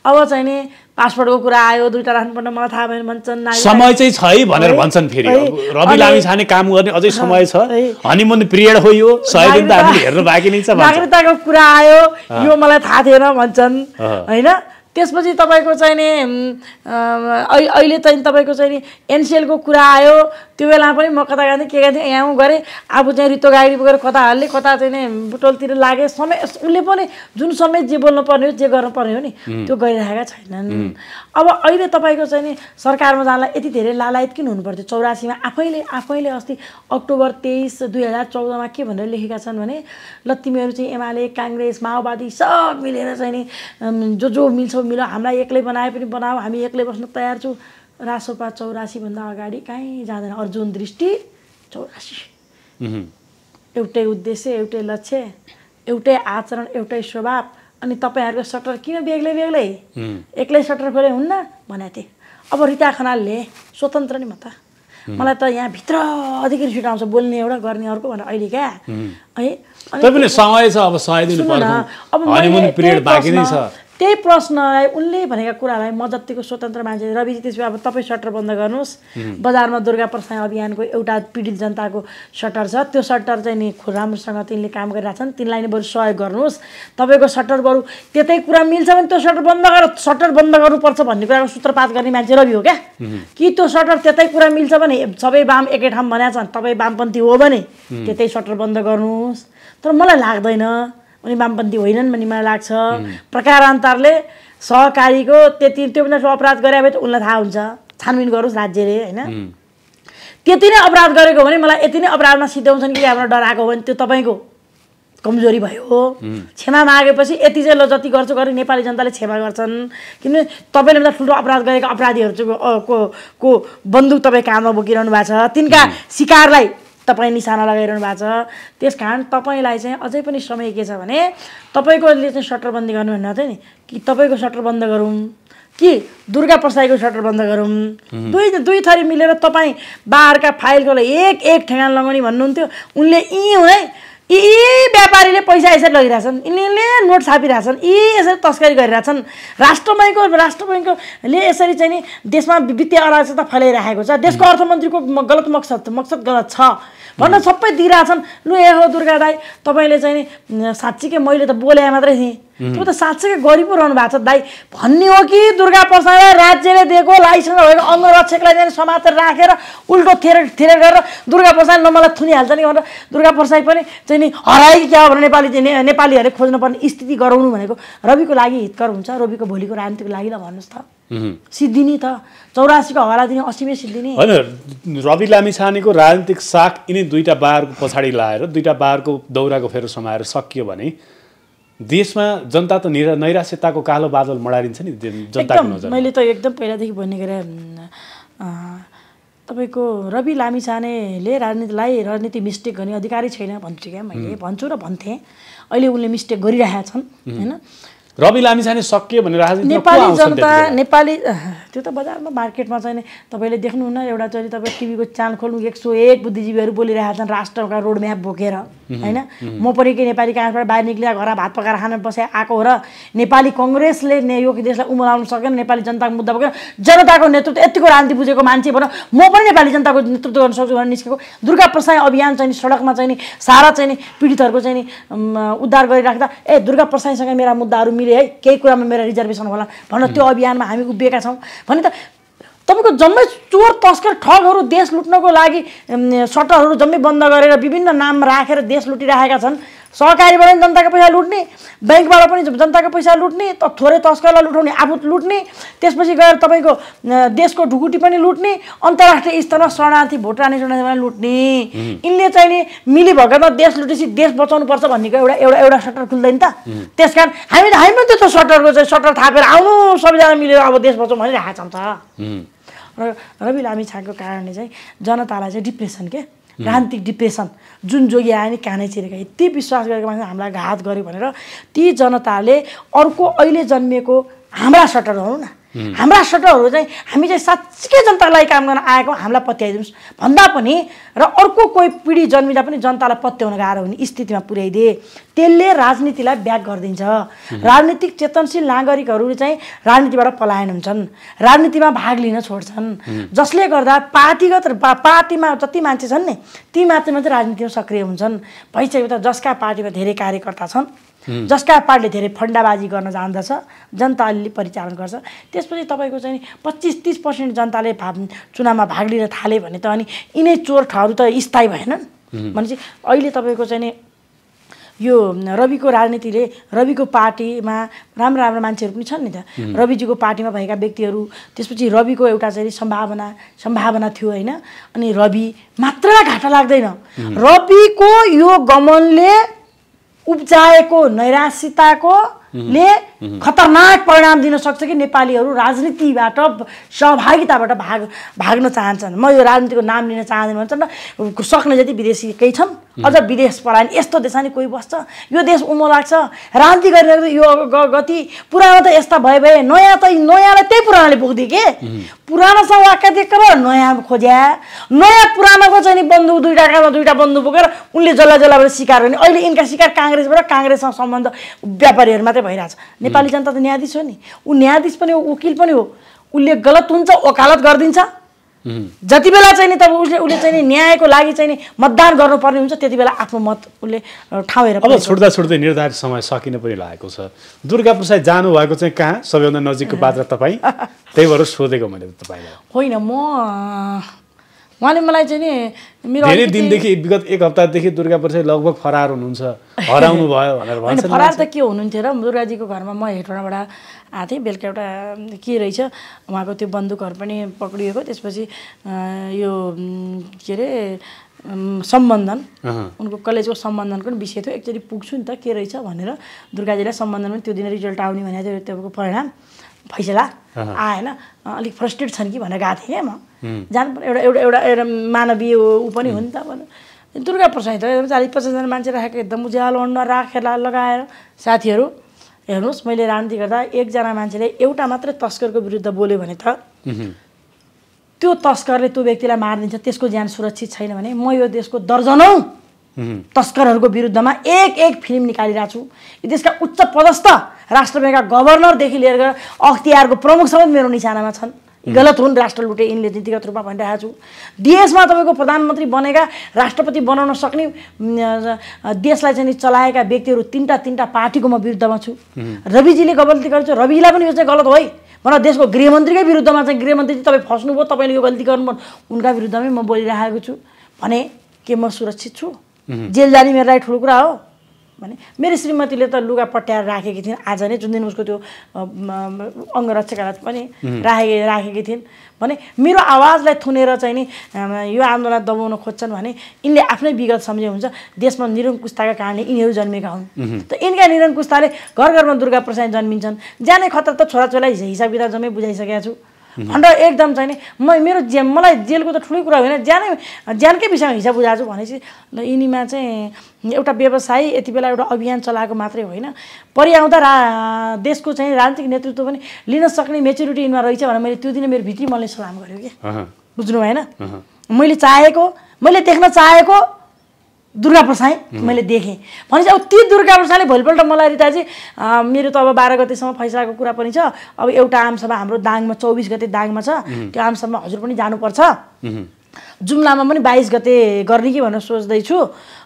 अब चाहिँ नि पासपोर्टको कुरा आयो दुइटा राख्नुपर्ने मलाई थाहा भएन भन्छन् समय चाहिँ छ है भनेर भन्छन् फेरि रवि लामी छाने काम गर्ने अझै समय छ हनिमुन पिरियड हो यो सय दिन त हामीले हेर्नु बाँकी नै छ नागरिकताको कुरा आयो यो मलाई थाहा थिएन भन्छन् होइन त्यसपछि तपाईँको चाहिँ नि अहिले चाहिँ तपाईँको चाहिँ नि एनसिएलको कुरा आयो त्यो बेला पनि म कता गएको थिएँ के गएको थिएँ यहाँ गरेँ आफू चाहिँ रित्तो गाडी बोकेर कता हाल्ने कता चाहिँ नि बुटोलतिर लागे समय उसले पनि जुन समय जे बोल्नुपर्ने हो जे गर्नुपर्ने हो नि त्यो गरिरहेका छैनन् अब अहिले तपाईँको चाहिँ नि सरकारमा जानलाई यति धेरै लालायत किन हुनुपर्थ्यो चौरासीमा आफैले आफैले अस्ति अक्टोबर तेइस दुई हजार चौधमा के भनेर लेखेका छन् भने ल तिमीहरू चाहिँ एमाले काङ्ग्रेस माओवादी सब मिलेर चाहिँ नि जो जो मिल्छौ मिल हामीलाई एक्लै बनाए पनि बनाऊ हामी एक्लै बस्न तयार छौँ रासोपा चौरासीभन्दा अगाडि कहीँ जाँदैन अर्जुन दृष्टि चौरासी एउटै उद्देश्य एउटै लक्ष्य एउटै आचरण एउटै स्वभाव अनि तपाईँहरूको सटर किन बेग्लै बेग्लै एक्लै सटर खोले हुन्न भनेको थिएँ अब रिता खनालले स्वतन्त्र नि म त मलाई त यहाँ भित्र अधिक रिस उठाउँछ बोल्ने एउटा गर्ने अर्को भनेर अहिले क्या है अब त्यही प्रश्नलाई उनले भनेका कुरालाई म जत्तिको स्वतन्त्र मान्छे रवि त्यसमा अब तपाईँ सटर बन्द गर्नुहोस् बजारमा दुर्गा प्रसाद अभियानको एउटा पीडित जनताको सटर छ त्यो सटर चाहिँ नि राम्रोसँग तिनले काम गरिरहेको छन् तिनलाई नै बरु सहयोग गर्नुहोस् तपाईँको सटर बरु त्यतै कुरा मिल्छ भने त्यो सटर बन्द गरेर सटर बन्द गर्नुपर्छ भन्ने कुराको सूत्रपात गर्ने मान्छे रवि हो क्या कि त्यो सटर त्यतै कुरा मिल्छ भने सबै वाम एकै ठाउँ भनेको छन् तपाईँ वामपन्थी हो भने त्यतै सटर बन्द गर्नुहोस् तर मलाई लाग्दैन उनी वामपन्थी होइनन् भन्ने मलाई लाग्छ प्रकारान्तरले सहकारीको त्यति त्यो पनि अपराध गरे भए त उनलाई थाहा हुन्छ छानबिन गरोस् राज्यले होइन त्यति नै अपराध गरेको भने मलाई यति नै अपराधमा सिद्ध्याउँछन् कि हाम्रो डराएको भने त्यो तपाईँको कमजोरी भयो क्षमा मागेपछि यति चाहिँ ल जति गर्छु गरी नेपाली जनताले क्षमा गर्छन् किनभने तपाईँले भन्दा ठुलो अपराध गरेका अपराधीहरू चाहिँ को को बन्दुक तपाईँ काममा बोकिरहनु भएको छ तिनका शिकारलाई तपाईँ निशाना लगाइरहनु भएको छ त्यस कारण तपाईँलाई चाहिँ अझै पनि समय के छ भने तपाईँकोले चाहिँ सटर गर्नु भन्नु थियो नि कि तपाईँको सटर बन्द गरौँ कि दुर्गा प्रसाईको सटर बन्द गरौँ दुई दुई थरी मिलेर तपाईँ बाह्रका फाइलकोलाई एक एक ठेगान लगाउने भन्नुहुन्थ्यो उनले यहीँ है यी व्यापारीले पैसा यसरी लगिरहेछन् यिनीहरूले नोट छापिरहेछन् यी यसरी तस्करी गरिरहेछन् राष्ट्र ब्याङ्कको राष्ट्र बैङ्कले यसरी चाहिँ नि देशमा वित्तीय अराजकता फैलाइरहेको छ देशको अर्थमन्त्रीको गलत मकसद मकसद गलत छ भन्न सबै दिइरहेछन् लु ए हो दुर्गा दाई तपाईँले चाहिँ नि साँच्चीकै मैले त बोले मात्रै थिएँ त्यो त साँच्चै गरी पो रहनु भएको छ दाई भन्ने हो कि दुर्गा प्रसादलाई राज्यले दिएको लाइसेन्स भएको अङ्गरक्षकलाई चाहिँ समातेर राखेर उल्टो थिएर थिएर गरेर दुर्गा प्रसाद नमलाई थुनिहाल्छ नि भनेर दुर्गा प्रसाद पनि चाहिँ नि हराई क्या हो भने नेपाली चाहिँ नेपालीहरूले खोज्नुपर्ने स्थिति गराउनु भनेको रविको लागि हितकर हुन्छ रविको भोलिको राजनीतिको लागि त भन्नुहोस् त सिद्धिनी त चौरासीको हवाला दिने असीमै सिद्धिनी होइन रवि लामिछानेको राजनीतिक साख यिनै दुईवटा बारको पछाडि लाएर दुईवटा बारको दौराको फेरो समाएर सकियो भने देशमा जनता त निरा नैराश्यताको कालो बादल मडारिन्छ नि जनताको मैले त एकदम पहिलादेखि भन्ने गरेँ तपाईँको रवि लामिछानेले राजनीतिलाई राजनीति मिस्टेक गर्ने अधिकारै छैन भन्छु क्या मैले भन्छु र भन्थेँ अहिले उनले मिस्टेक गरिरहेका छन् होइन रवि लामिछाने सकियो भनेर राजनीति नेपाली जनता नेपाली त्यो त बजारमा मार्केटमा छैन तपाईँले देख्नुहुन्न एउटा चाहिँ तपाईँ टिभीको च्यानल खोल्नु एक सौ एक बुद्धिजीवीहरू बोलिरहेका छन् राष्ट्रका म्याप बोकेर होइन म पनि के नेपाली काङ्ग्रेसबाट बाहिर निक्लिएर घर भात पकाएर खान बसे आएको हो र नेपाली कङ्ग्रेसले ने यो देशलाई उमलाउनु सकेन नेपाली जनताको मुद्दा बोकेर जनताको नेतृत्व यतिको रान्ति बुझेको मान्छे भनौँ म पनि नेपाली जनताको नेतृत्व गर्न सक्छु भनेर निस्केको दुर्गा प्रसाद अभियान चाहिँ सडकमा चाहिँ नि सारा चाहिँ नि पीडितहरूको चाहिँ नि उद्धार गरिराख्दा ए दुर्गा प्रसाईसँग मेरा मुद्दाहरू मिले है केही कुरामा मेरो रिजर्भेसन होला भनेर त्यो अभियानमा हामी उभिएका छौँ भने त तपाईँको जम्मै चोर तस्कर ठगहरू देश लुट्नको लागि सटरहरू जम्मै बन्द गरेर विभिन्न नाम राखेर देश लुटिराखेका छन् सहकारीबाट पनि जनताको पैसा लुट्ने ब्याङ्कबाट पनि जनताको पैसा लुट्ने त थोरै तस्करलाई लुटाउने आफू लुट्ने त्यसपछि गएर तपाईँको देशको ढुकुटी पनि लुट्ने अन्तर्राष्ट्रिय स्तरमा शरणार्थी भुटानी शरणार्थी लुट्ने यिनले चाहिँ नि मिली भगतमा देश लुटेपछि देश बचाउनुपर्छ भन्नेको एउटा एउटा एउटा सटर खुल्दैन त त्यस कारण हामी त हामी पनि त्यस्तो सटरको चाहिँ सटर थापेर आउनु सबैजना मिलेर अब देश बचाउँ भनेर हाँचाउँछ र रवि लामी छाएको कारणले चाहिँ जनतालाई चाहिँ डिप्रेसन के रान्तिक डिप्रेसन जुन जोगी आयो नि कानै चिरेका यति विश्वास गरेको मान्छे हामीलाई घात गर्यो भनेर ती जनताले अर्को अहिले जन्मिएको हाम्रा सटर हौ न हाम्रा सटरहरू चाहिँ हामी चाहिँ साँच्चीकै जनतालाई काम गर्न आएको हामीलाई पत्याइदिनुहोस् भन्दा पनि र अर्को कोही पिँढी जन्मिँदा पनि जनतालाई पत्याउन गाह्रो हुने स्थितिमा पुर्याइदिए त्यसले राजनीतिलाई ब्याग गरिदिन्छ राजनीतिक चेतनशील नागरिकहरू चाहिँ राजनीतिबाट पलायन हुन्छन् राजनीतिमा भाग लिन छोड्छन् जसले गर्दा पार्टीगत पार्टीमा जति मान्छे छन् नि ती मात्रै मात्रै राजनीतिमा सक्रिय हुन्छन् त जसका पार्टीमा धेरै कार्यकर्ता छन् जसका पार्टीले धेरै फन्डाबाजी गर्न जान्दछ जनता अलिअलि परिचालन गर्छ त्यसपछि तपाईँको चाहिँ पच्चिस तिस पर्सेन्ट जनताले भा चुनावमा भाग लिन थाले भने त अनि यिनै चोर ठाउँहरू त स्थायी भएनन् भनेपछि अहिले तपाईँको चाहिँ यो रविको राजनीतिले रविको पार्टीमा राम्रो राम्रो मान्छेहरू पनि छन् नि त रविजीको पार्टीमा भएका व्यक्तिहरू त्यसपछि रविको एउटा चाहिँ सम्भावना सम्भावना थियो होइन अनि रवि मात्र घाटा लाग्दैन रविको यो गमनले उब्जाएको नैराश्यताको ले खतरनाक परिणाम दिन सक्छ कि नेपालीहरू राजनीतिबाट सहभागिताबाट भाग भाग्न चाहन्छन् म यो राजनीतिको नाम लिन चाहदिनँ भन्छन् र सक्ने जति विदेशी केही छन् अझ विदेश पलायन यस्तो देशमा नि कोही बस्छ यो देश उमो लाग्छ राजनीति गरिरहेको यो गति पुरानो त यस्ता भए भए नयाँ त नयाँलाई त्यही पुरानोले पुग्दियो के पुरानोसँग वाक्य र नयाँ खोज्या नयाँ पुरानोको चाहिँ नि बन्दुक दुइटामा दुईवटा बन्दुक बोकेर उनले जल्ला जल्लाबाट सिकार गर्ने अहिले यिनका सिकार काङ्ग्रेसबाट काङ्ग्रेससँग सम्बन्ध व्यापारीहरू मात्रै मात्रै भइरहेछ नेपाली जनता त न्यायाधीश हो नि ऊ न्यायाधीश पनि हो वकिल पनि हो उसले गलत हुन्छ वकालत गरिदिन्छ जति बेला चाहिँ नि तब उसले उसले चाहिँ नि न्यायको लागि चाहिँ नि मतदान गर्नुपर्ने हुन्छ त्यति बेला आफ्नो मत उसले ठाउँ हेरेर अब छुट्दा छुट्दै निर्धारित समय सकिन पनि लागेको छ दुर्गा प्रसाद जानुभएको चाहिँ कहाँ सबैभन्दा नजिकको पात्र तपाईँ त्यही भएर सोधेको मैले तपाईँलाई होइन म उहाँले मलाई चाहिँ नि मेरो धेरै दिनदेखि विगत एक हप्तादेखि दुर्गा प्रसाद लगभग फरार हुनुहुन्छ हराउनु भयो भनेर भन्छ फरार त के हुनुहुन्थ्यो र दुर्गाजीको घरमा म हेटौँडाबाट आएको थिएँ बेलुका एउटा के रहेछ उहाँको त्यो बन्दुकहरू पनि पक्रिएको त्यसपछि यो के अरे सम्बन्धन उनको कलेजको सम्बन्धनको पनि विषय थियो एकचोटि पुग्छु नि त के रहेछ भनेर दुर्गाजीलाई सम्बन्धन पनि त्यो दिन रिजल्ट आउने भनेको थियो तपाईँको परिणाम फैसला आएन अलिक फ्रस्ट्रेट छन् कि भनेर गएको थिएँ म जानु पर्ने एउटा एउटा एउटा एउटा मानवीय ऊ पनि हो नि त भनौँ दुर्गा प्रसाद चालिस पचासजना मान्छे राखेको एकदम उज्यालो अन्न राखेर लगाएर साथीहरू हेर्नुहोस् मैले राजनीति गर्दा एकजना मान्छेले एउटा मात्रै तस्करको विरुद्ध बोल्यो भने त त्यो तस्करले त्यो व्यक्तिलाई मारिदिन्छ त्यसको ज्यान सुरक्षित छैन भने म यो देशको दर्जनौ तस्करहरूको विरुद्धमा एक एक फिल्म निकालिरहेको छु देशका उच्च पदस्थ राष्ट्र ब्याङ्कका गभर्नरदेखि लिएर अख्तियारको प्रमुख समेत मेरो निशानामा छन् गलत हुन् राष्ट्र लुटे यिनले नीतिगत रूपमा भनिरहेको छु देशमा तपाईँको प्रधानमन्त्री बनेका राष्ट्रपति बनाउन सक्ने देशलाई चाहिँ चलाएका व्यक्तिहरू तिनवटा तिनवटा पार्टीको म विरुद्धमा छु रविजीले गल्ती गर्छु रविजीलाई पनि यो चाहिँ गलत हो है भनेर देशको गृहमन्त्रीकै विरुद्धमा चाहिँ गृहमन्त्री तपाईँ फस्नुभयो तपाईँले यो गल्ती गर्नु उनका विरुद्धमै म बोलिरहेको छु भने के म सुरक्षित छु जेल जाने मेरो लागि ठुलो कुरा हो भने मेरो श्रीमतीले त लुगा पट्याएर राखेकी थिइन् आज नै जुन दिन उसको त्यो अङ्गरक्षकहरूलाई पनि राखे राखेकी थिइन् भने मेरो आवाजलाई थुनेर चाहिँ नि यो आन्दोलन दबाउन खोज्छन् भने यिनले आफ्नै विगत सम्झे हुन्छ देशमा निरङ्कुशताका कारणले यिनीहरू जन्मेका हुन् त यिनका निरङ्कुशताले घर घरमा दुर्गा प्रसाद जन्मिन्छन् ज्यानै खतरा त छोराछोरीलाई हिसाब किताब जम्मै बुझाइसकेका छु Mhm. अन्त एकदम चाहिँ नि म मेरो ज्या मलाई जेलको त ठुलै कुरा होइन ज्यानै ज्यानकै विषयमा हिसाब बुझाएको छु भनेपछि यिनीमा चाहिँ एउटा व्यवसाय यति बेला एउटा अभियान चलाएको मात्रै होइन परि रा देशको चाहिँ राजनीतिक नेतृत्व पनि लिन सक्ने मेच्युरिटी यिनमा रहेछ भनेर मैले त्यो दिन मेरो भित्री मनले सलाम गरेँ कि बुझ्नु भएन मैले चाहेको मैले देख्न चाहेको दुर्गा प्रसाई मैले देखेँ भनेपछि अब ती दुर्गा प्रसाईले भोलिपल्ट मलाई रिताजी मेरो त अब बाह्र गतेसम्म फैसलाको कुरा पनि छ अब एउटा आमसभा हाम्रो दाङमा चौबिस गते दाङमा छ त्यो आमसभामा हजुर पनि जानुपर्छ जुम्लामा पनि बाइस गते गर्ने कि भनेर सोच्दैछु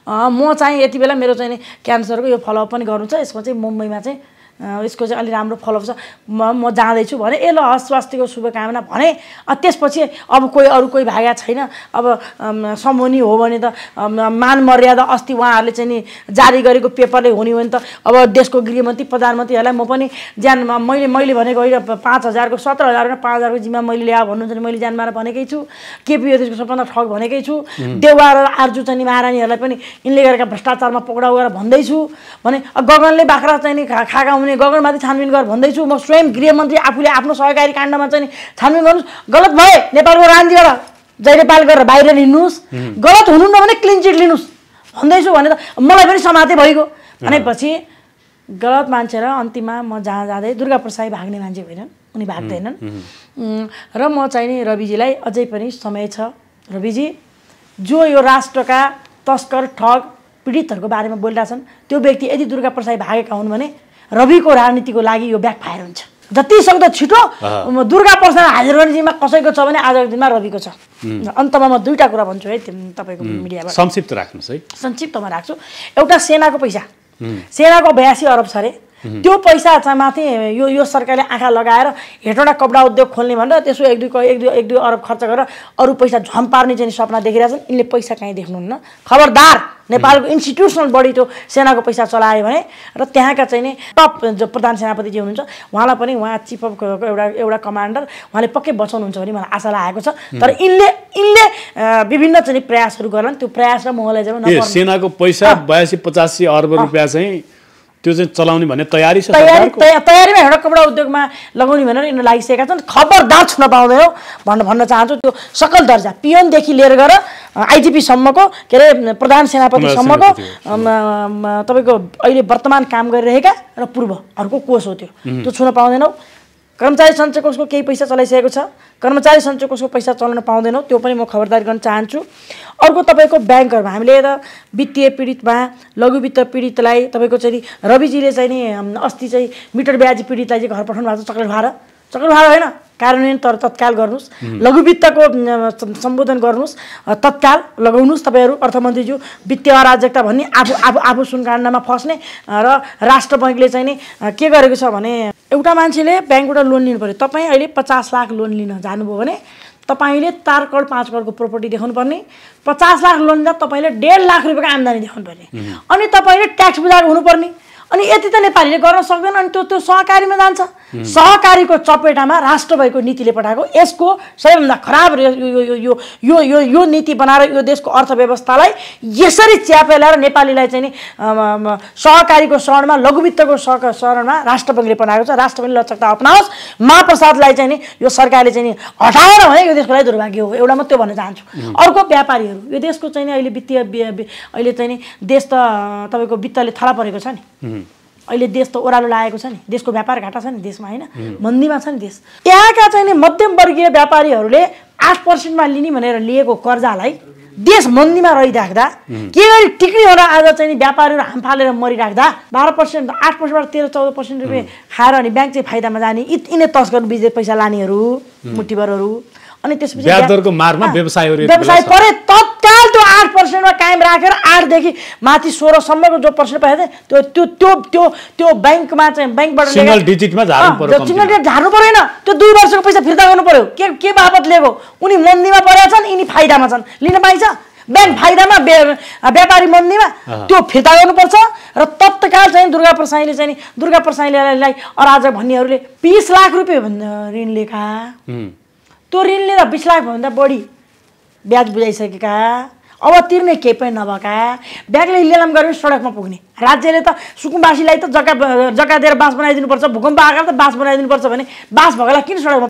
म चाहिँ यति बेला मेरो चाहिँ क्यान्सरको यो फलोअप पनि गर्नु छ यसमा चाहिँ मुम्बईमा चाहिँ यसको चाहिँ अलि राम्रो फलोअप छ म म जाँदैछु भने ए ल हस् स्वास्थ्यको शुभकामना भने त्यसपछि अब कोही अरू कोही भाग छैन अब सम्मुनि हो भने त मान मर्यादा अस्ति उहाँहरूले चाहिँ नि जारी गरेको पेपरले हुने हो भने त अब देशको गृहमन्त्री प्रधानमन्त्रीहरूलाई म पनि ज्यान मैले मैले भनेको होइन पाँच हजारको सत्र हजारको पाँच हजारको जिम्मा मैले ल्याए भन्नुहुन्छ भने मैले ज्यान मार भनेकै छु केपी ओलीको सबभन्दा ठग भनेकै छु देवार र आर्जु चाहिँ महारानीहरूलाई पनि यिनले गरेका भ्रष्टाचारमा पक्राउ गरेर भन्दैछु भने गगनले बाख्रा चाहिँ नि खाएका हुने गगनमाथि छानबिन गर भन्दैछु म स्वयं गृहमन्त्री आफूले आफ्नो सहकारी काण्डमा चाहिँ छानबिन गर्नुहोस् गलत भए नेपालको राजनीतिबाट जय नेपाल गरेर बाहिर लिनुहोस् गलत हुनुहुन्न भने क्लिन चिट लिनुहोस् भन्दैछु भने त मलाई पनि समाते भइगयो भनेपछि गलत मान्छे र अन्तिममा म जहाँ जाँदै दुर्गा प्रसाई भाग्ने मान्छे होइनन् उनी भाग्दैनन् र म चाहिँ नि रविजीलाई अझै पनि समय छ रविजी जो यो राष्ट्रका तस्कर ठग पीडितहरूको बारेमा बोलिरहेछन् त्यो व्यक्ति यदि दुर्गा प्रसाई भागेका हुन् भने रविको राजनीतिको लागि यो ब्याक फायर हुन्छ जति जतिसक्दो छिटो दुर्गा प्रसाद हाजिर दिनमा कसैको छ भने आजको दिनमा रविको छ अन्तमा म दुईवटा कुरा भन्छु है तपाईँको मिडियामा संक्षिप्त राख्नुहोस् है संक्षिप्तमा राख्छु एउटा सेनाको पैसा सेनाको बयासी अरब छ अरे त्यो पैसा चाहिँ माथि यो यो सरकारले आँखा लगाएर हेटवटा कपडा उद्योग खोल्ने भनेर त्यसो एक दुई एक दुई एक दुई अरब खर्च गरेर अरू पैसा झम पार्ने चाहिँ सपना देखिरहेछन् यिनले पैसा कहीँ देख्नुहुन्न खबरदार नेपालको इन्स्टिट्युसनल बडी त्यो सेनाको पैसा चलायो भने र त्यहाँका चाहिँ नि टप जो प्रधान सेनापति जे हुनुहुन्छ उहाँलाई पनि उहाँ चिफ अफ एउटा एउटा कमान्डर उहाँले पक्कै बचाउनुहुन्छ भने मलाई आशा लागेको छ तर यिनले यिनले विभिन्न चाहिँ प्रयासहरू गर्लान् त्यो प्रयास र मलाई सेनाको पैसा बयासी पचासी अर्ब रुपियाँ चाहिँ त्यो चाहिँ चलाउने भन्ने तयारी छ तयारी तयारीमा एउटा कपडा उद्योगमा लगाउने भनेर यिनीहरू लागिसकेका छन् खबरदार छुन पाउँदैन भन्न भन्न चाहन्छु त्यो सकल दर्जा पिएनदेखि लिएर गएर आइजिपीसम्मको के अरे प्रधान सेनापतिसम्मको तपाईँको अहिले वर्तमान काम गरिरहेका र पूर्वहरूको कोष हो त्यो त्यो छुन पाउँदैनौ कर्मचारी सञ्चय कोषको केही पैसा चलाइसकेको छ कर्मचारी सञ्चय कोषको पैसा चलाउन पाउँदैनौँ त्यो पनि म खबरदारी गर्न चाहन्छु अर्को तपाईँको ब्याङ्कहरूमा हामीले त वित्तीय पीडितमा लघु वित्त पीडितलाई तपाईँको चाहिँ रविजीले चाहिँ नि अस्ति चाहिँ मिटर ब्याजी पीडितलाई चाहिँ घर पठाउनु भएको छ चक्लेट भाडा चक्रभाव होइन कार्यान्वयन तर तत्काल गर्नुहोस् लघुवित्तको सम्बोधन गर्नुहोस् तत्काल लगाउनुहोस् तपाईँहरू अर्थमन्त्रीज्यू वित्तीय अराजकता भन्ने आफू आफू आफू सुनकाण्डमा फस्ने र राष्ट्र ब्याङ्कले चाहिँ नि के गरेको छ भने एउटा मान्छेले ब्याङ्कबाट लोन लिनु पऱ्यो तपाईँ अहिले पचास लाख लोन लिन जानुभयो भने तपाईँले चार करोड पाँच करोडको प्रोपर्टी देखाउनु पर्ने पचास लाख लोन लिँदा तपाईँले डेढ लाख रुपियाँको आम्दानी देखाउनु पर्ने अनि तपाईँले ट्याक्स बुझाएको हुनुपर्ने अनि यति त नेपालीले गर्न सक्दैन अनि त्यो त्यो सहकारीमा जान्छ सहकारीको चपेटामा राष्ट्र भएको नीतिले पठाएको यसको सबैभन्दा खराब यो यो यो यो नीति बनाएर यो देशको अर्थव्यवस्थालाई यसरी च्यापेलाएर नेपालीलाई चाहिँ नि सहकारीको शरणमा लघुवित्तको सह शरणमा राष्ट्र बैङ्कले पठाएको छ राष्ट्र बैङ्कले लचकता अप्नाओस् महाप्रसादलाई चाहिँ नि यो सरकारले चाहिँ नि हटाएर भने यो देशको लागि दुर्भाग्य हो एउटा म त्यो भन्न चाहन्छु अर्को व्यापारीहरू यो देशको चाहिँ नि अहिले वित्तीय अहिले चाहिँ नि देश त तपाईँको वित्तले थला परेको छ नि अहिले देश त ओह्रालो लागेको छ नि देशको व्यापार घाटा छ नि देशमा होइन मन्दीमा छ नि देश यहाँका चाहिँ नि मध्यमवर्गीय व्यापारीहरूले आठ पर्सेन्टमा लिने भनेर लिएको कर्जालाई देश मन्दीमा रहिराख्दा के गरी होला आज चाहिँ व्यापारीहरू हाम फालेर मरिराख्दा बाह्र पर्सेन्ट आठ पर्सेन्टबाट तेह्र चौध पर्सेन्ट रुपियाँ खाएर अनि ब्याङ्क चाहिँ फाइदामा जाने यिनै तस्कर बिजे पैसा लानेहरू मुठीभरहरू अनि त्यसपछि दरको मारमा व्यवसाय व्यवसाय परे तत्काल त्यो आठ पर्सेन्टमा कायम राखेर आठदेखि माथि सोह्रसम्मको जो पर्सेन्ट पाएको थिएँ त्यो त्यो त्यो त्यो ब्याङ्कमा चाहिँ ब्याङ्कबाट सिङ्गल डिजिटमा झार्नु परेन त्यो दुई वर्षको पैसा फिर्ता गर्नु पऱ्यो के के बापत लिएको उनी मन्दीमा परेका छन् यिनी फाइदामा छन् लिन पाइन्छ ब्याङ्क फाइदामा व्यापारी मन्दीमा त्यो फिर्ता गर्नुपर्छ र तत्काल चाहिँ दुर्गा प्रसाईले चाहिँ दुर्गा प्रसाईलाई अराजक भन्नेहरूले बिस लाख रुपियाँ ऋण लिएका त्यो ऋण लिएर बिस लाखभन्दा बढी ब्याज बुझाइसकेका अब तिर्ने केही पनि नभएका ब्याङ्कले लिलाम गऱ्यो भने सडकमा पुग्ने राज्यले त सुकुम्बासीलाई त जग्गा जग्गा दिएर बाँस बनाइदिनुपर्छ भूकम्प आएर त बाँस बनाइदिनुपर्छ भने बाँस भएकोलाई किन सडकमा